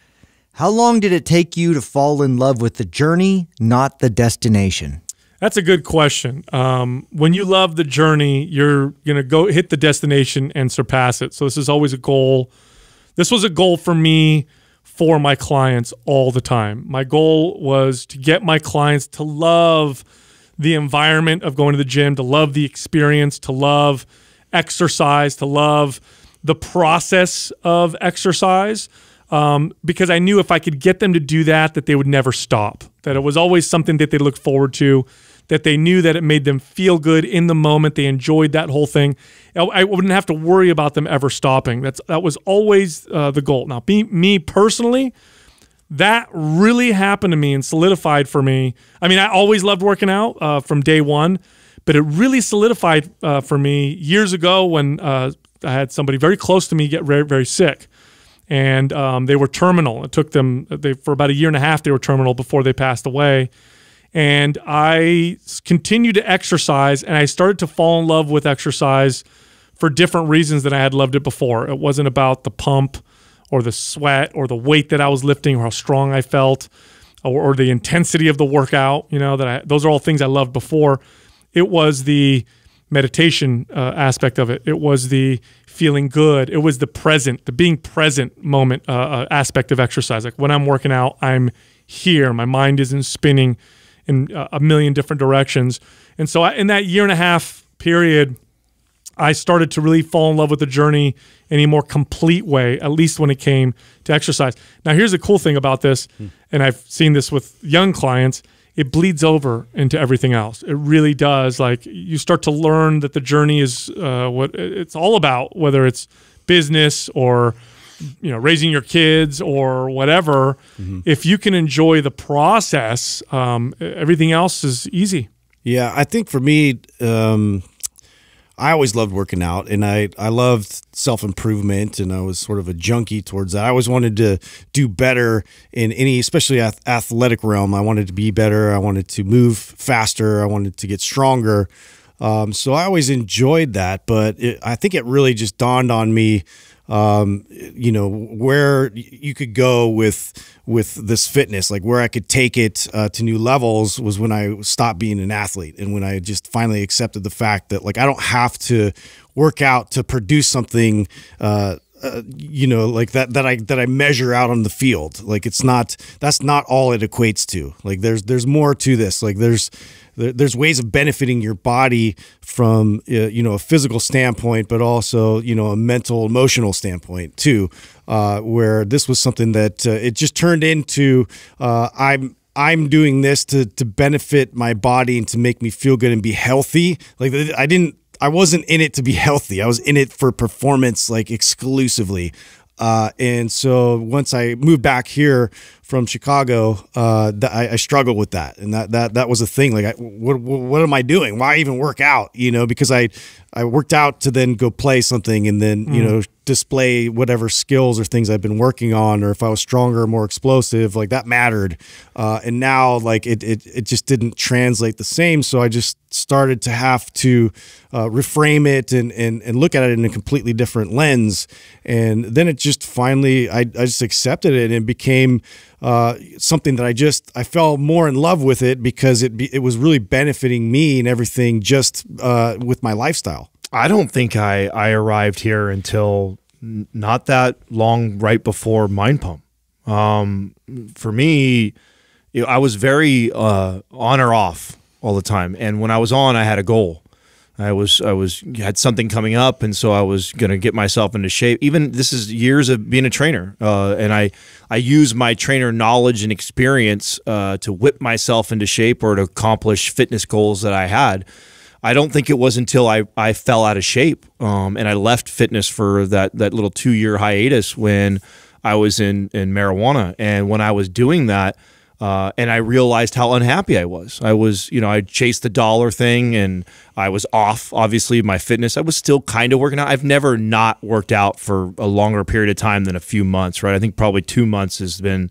How long did it take you to fall in love with the journey, not the destination? That's a good question. Um, when you love the journey, you're going to go hit the destination and surpass it. So this is always a goal this was a goal for me for my clients all the time. My goal was to get my clients to love the environment of going to the gym, to love the experience, to love exercise, to love the process of exercise. Um, because I knew if I could get them to do that, that they would never stop, that it was always something that they looked forward to that they knew that it made them feel good in the moment. They enjoyed that whole thing. I wouldn't have to worry about them ever stopping. That's that was always uh, the goal. Now, me, me personally, that really happened to me and solidified for me. I mean, I always loved working out uh, from day one, but it really solidified uh, for me years ago when uh, I had somebody very close to me get very very sick and um, they were terminal. It took them they, for about a year and a half. They were terminal before they passed away, and I continued to exercise and I started to fall in love with exercise for different reasons than I had loved it before. It wasn't about the pump or the sweat or the weight that I was lifting or how strong I felt or, or the intensity of the workout, you know, that I, those are all things I loved before. It was the meditation uh, aspect of it. It was the feeling good. It was the present, the being present moment uh, uh, aspect of exercise. Like when I'm working out, I'm here. My mind isn't spinning in uh, a million different directions. And so I, in that year and a half period, I started to really fall in love with the journey in a more complete way, at least when it came to exercise. Now, here's the cool thing about this, hmm. and I've seen this with young clients it bleeds over into everything else. It really does. Like you start to learn that the journey is uh, what it's all about, whether it's business or you know raising your kids or whatever mm-hmm. if you can enjoy the process um, everything else is easy yeah i think for me um, i always loved working out and i i loved self-improvement and i was sort of a junkie towards that i always wanted to do better in any especially ath- athletic realm i wanted to be better i wanted to move faster i wanted to get stronger um, so i always enjoyed that but it, i think it really just dawned on me um, you know, where you could go with with this fitness, like where I could take it uh, to new levels, was when I stopped being an athlete and when I just finally accepted the fact that like I don't have to work out to produce something. Uh, uh, you know like that that I that I measure out on the field like it's not that's not all it equates to like there's there's more to this like there's there, there's ways of benefiting your body from uh, you know a physical standpoint but also you know a mental emotional standpoint too uh, where this was something that uh, it just turned into uh, I'm I'm doing this to to benefit my body and to make me feel good and be healthy. Like I didn't I wasn't in it to be (laughs) healthy. I was in it for performance, like exclusively. Uh, and so once I moved back here from Chicago, uh, I, I, struggled with that, and that that that was a thing. Like, I, what what am I doing? Why even work out? You know, because I I worked out to then go play something, and then mm. you know display whatever skills or things I've been working on, or if I was stronger, or more explosive, like that mattered. Uh, and now, like it, it, it just didn't translate the same. So I just started to have to uh, reframe it and, and and look at it in a completely different lens. And then it just finally, I, I just accepted it and it became uh, something that I just I fell more in love with it because it be, it was really benefiting me and everything just uh, with my lifestyle. I don't think I I arrived here until not that long right before Mind Pump. Um, for me, I was very uh, on or off all the time, and when I was on, I had a goal. I was I was had something coming up, and so I was gonna get myself into shape. Even this is years of being a trainer, uh, and I I use my trainer knowledge and experience uh, to whip myself into shape or to accomplish fitness goals that I had. I don't think it was until I, I fell out of shape um, and I left fitness for that, that little two year hiatus when I was in, in marijuana. And when I was doing that, uh, and I realized how unhappy I was. I was, you know, I chased the dollar thing and I was off, obviously, my fitness. I was still kind of working out. I've never not worked out for a longer period of time than a few months, right? I think probably two months has been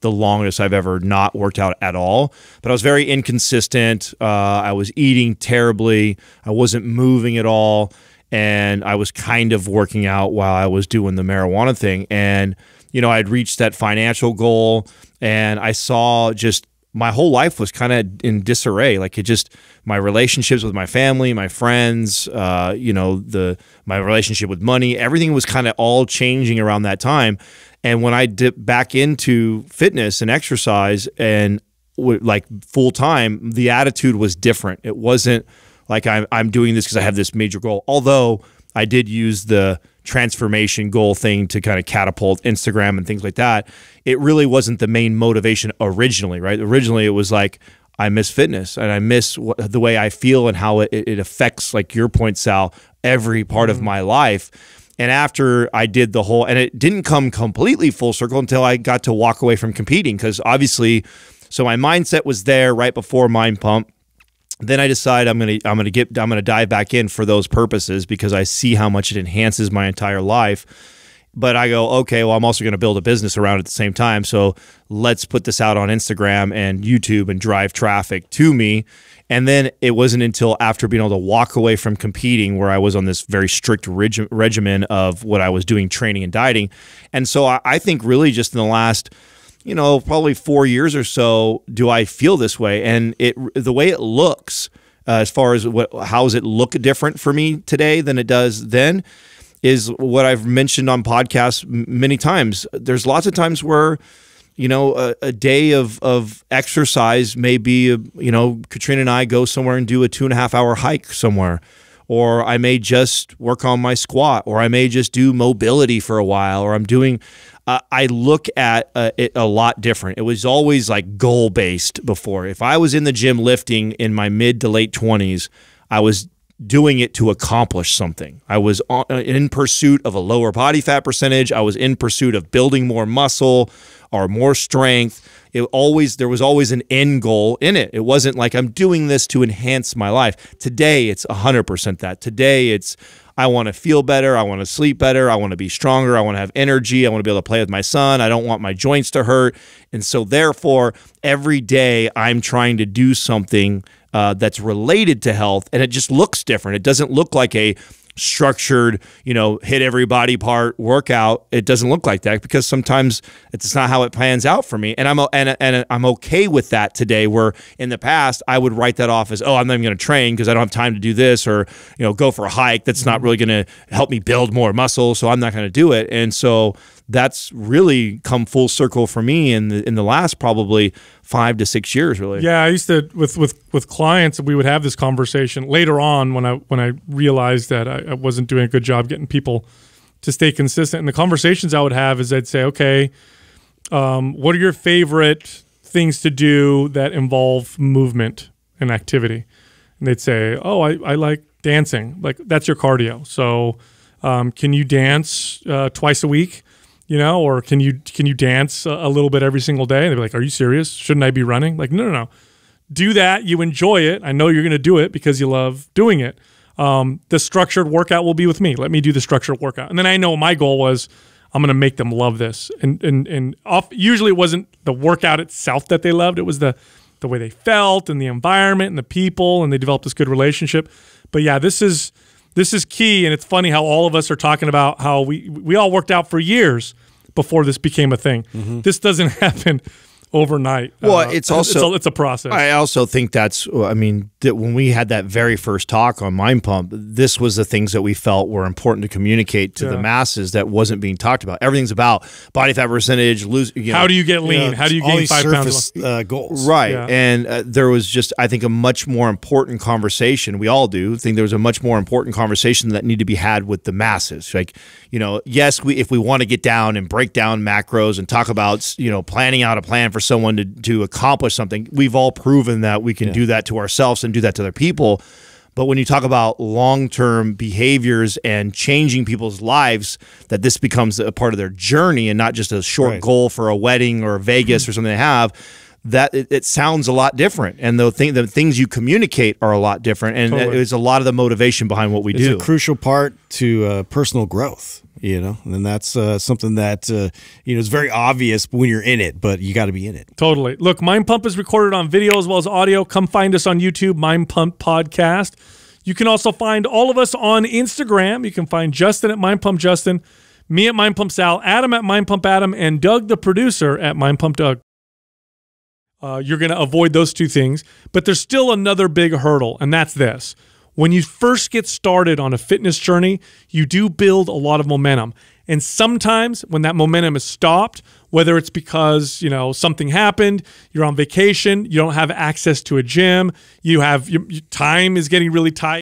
the longest I've ever not worked out at all. But I was very inconsistent. Uh, I was eating terribly. I wasn't moving at all. And I was kind of working out while I was doing the marijuana thing. And, you know, I'd reached that financial goal and I saw just my whole life was kind of in disarray. Like it just my relationships with my family, my friends, uh, you know, the my relationship with money, everything was kind of all changing around that time. And when I dipped back into fitness and exercise and like full time, the attitude was different. It wasn't like I'm, I'm doing this because I have this major goal. Although I did use the transformation goal thing to kind of catapult Instagram and things like that. It really wasn't the main motivation originally, right? Originally, it was like, I miss fitness and I miss the way I feel and how it, it affects, like your point, Sal, every part mm -hmm. of mm-hmm. my life. And after I did the whole, and it didn't come completely full circle until I got to walk away from competing because obviously, so my mindset was there right before Mind Pump. Then I decide I'm gonna I'm gonna get I'm gonna dive back in for those purposes because I see how much it enhances my entire life but I go, okay, well, I'm also going to build a business around at the same time. So let's put this out on Instagram and YouTube and drive traffic to me. And then it wasn't until after being able to walk away from competing, where I was on this very strict reg regimen of what I was doing, training and dieting. And so I, I think really just in the last, you know, probably four years or so, do I feel this way? And it the way it looks. Uh, as far as what, how does it look different for me today than it does then is what I've mentioned on podcasts many times. There's lots of times where you know, a, a, day of, of exercise may be, uh, you know, Katrina and I go somewhere and do a two and a half hour hike somewhere. Or I may just work on my squat, or I may just do mobility for a while, or I'm doing, uh, I look at uh, it a lot different. It was always like goal based before. If I was in the gym lifting in my mid to late 20s, I was doing it to accomplish something. I was on, uh, in pursuit of a lower body fat percentage. I was in pursuit of building more muscle or more strength. It always there was always an end goal in it. It wasn't like I'm doing this to enhance my life. Today it's 100% that. Today it's I want to feel better. I want to sleep better. I want to be stronger. I want to have energy. I want to be able to play with my son. I don't want my joints to hurt. And so, therefore, every day I'm trying to do something uh, that's related to health, and it just looks different. It doesn't look like a structured, you know, hit every body part workout. It doesn't look like that because sometimes it's not how it pans out for me, and I'm and and I'm okay with that today. Where in the past I would write that off as, oh, I'm not even going to train because I don't have time to do this, or you know, go for a hike. That's not mm-hmm. really going to help me build more muscle, so I'm not going to do it. And so that's really come full circle for me in the, in the last probably five to six years really yeah i used to with with with clients we would have this conversation later on when i when i realized that I, I wasn't doing a good job getting people to stay consistent and the conversations i would have is i'd say okay um, what are your favorite things to do that involve movement and activity and they'd say oh i, I like dancing like that's your cardio so um, can you dance uh, twice a week you know, or can you can you dance a little bit every single day? And they'd be like, are you serious? Shouldn't I be running? Like, no, no, no. Do that. You enjoy it. I know you're going to do it because you love doing it. Um, the structured workout will be with me. Let me do the structured workout. And then I know my goal was I'm going to make them love this. And and and off, usually it wasn't the workout itself that they loved. It was the the way they felt and the environment and the people and they developed this good relationship. But yeah, this is this is key, and it's funny how all of us are talking about how we we all worked out for years before this became a thing. Mm -hmm. This doesn't (laughs) happen overnight. Well, uh, it's (laughs) also it's a, it's a, process. I also think that's. I mean, that when we had that very first talk on Mind Pump, this was the things that we felt were important to communicate to yeah. the masses that wasn't being talked about. Everything's about body fat percentage, lose. You know, how do you get lean? You know, how do you gain five surface, pounds? Uh, goals, right? Yeah. And uh, there was just, I think, a much more important conversation. We all do think there was a much more important conversation that needed to be had with the masses. Like, you know, yes, we if we want to get down and break down macros and talk about you know planning out a plan for for someone to, to accomplish something. We've all proven that we can yeah. do that to ourselves and do that to other people. But when you talk about long term behaviors and changing people's lives, that this becomes a part of their journey and not just a short right. goal for a wedding or Vegas or something they have. That it, sounds a lot different, and the thing, the things you communicate are a lot different, and totally. it's a lot of the motivation behind what we it's do. It's a crucial part to uh, personal growth you know and that's uh, something that uh, you know is very obvious when you're in it but you got to be in it totally look mind pump is recorded on video as well as audio come find us on youtube mind pump podcast you can also find all of us on instagram you can find justin at mind pump justin me at mind pump sal adam at mind pump adam and doug the producer at mind pump doug uh, you're going to avoid those two things but there's still another big hurdle and that's this when you first get started on a fitness journey, you do build a lot of momentum. And sometimes when that momentum is stopped, whether it's because, you know, something happened, you're on vacation, you don't have access to a gym, you have your, your time is getting really tight.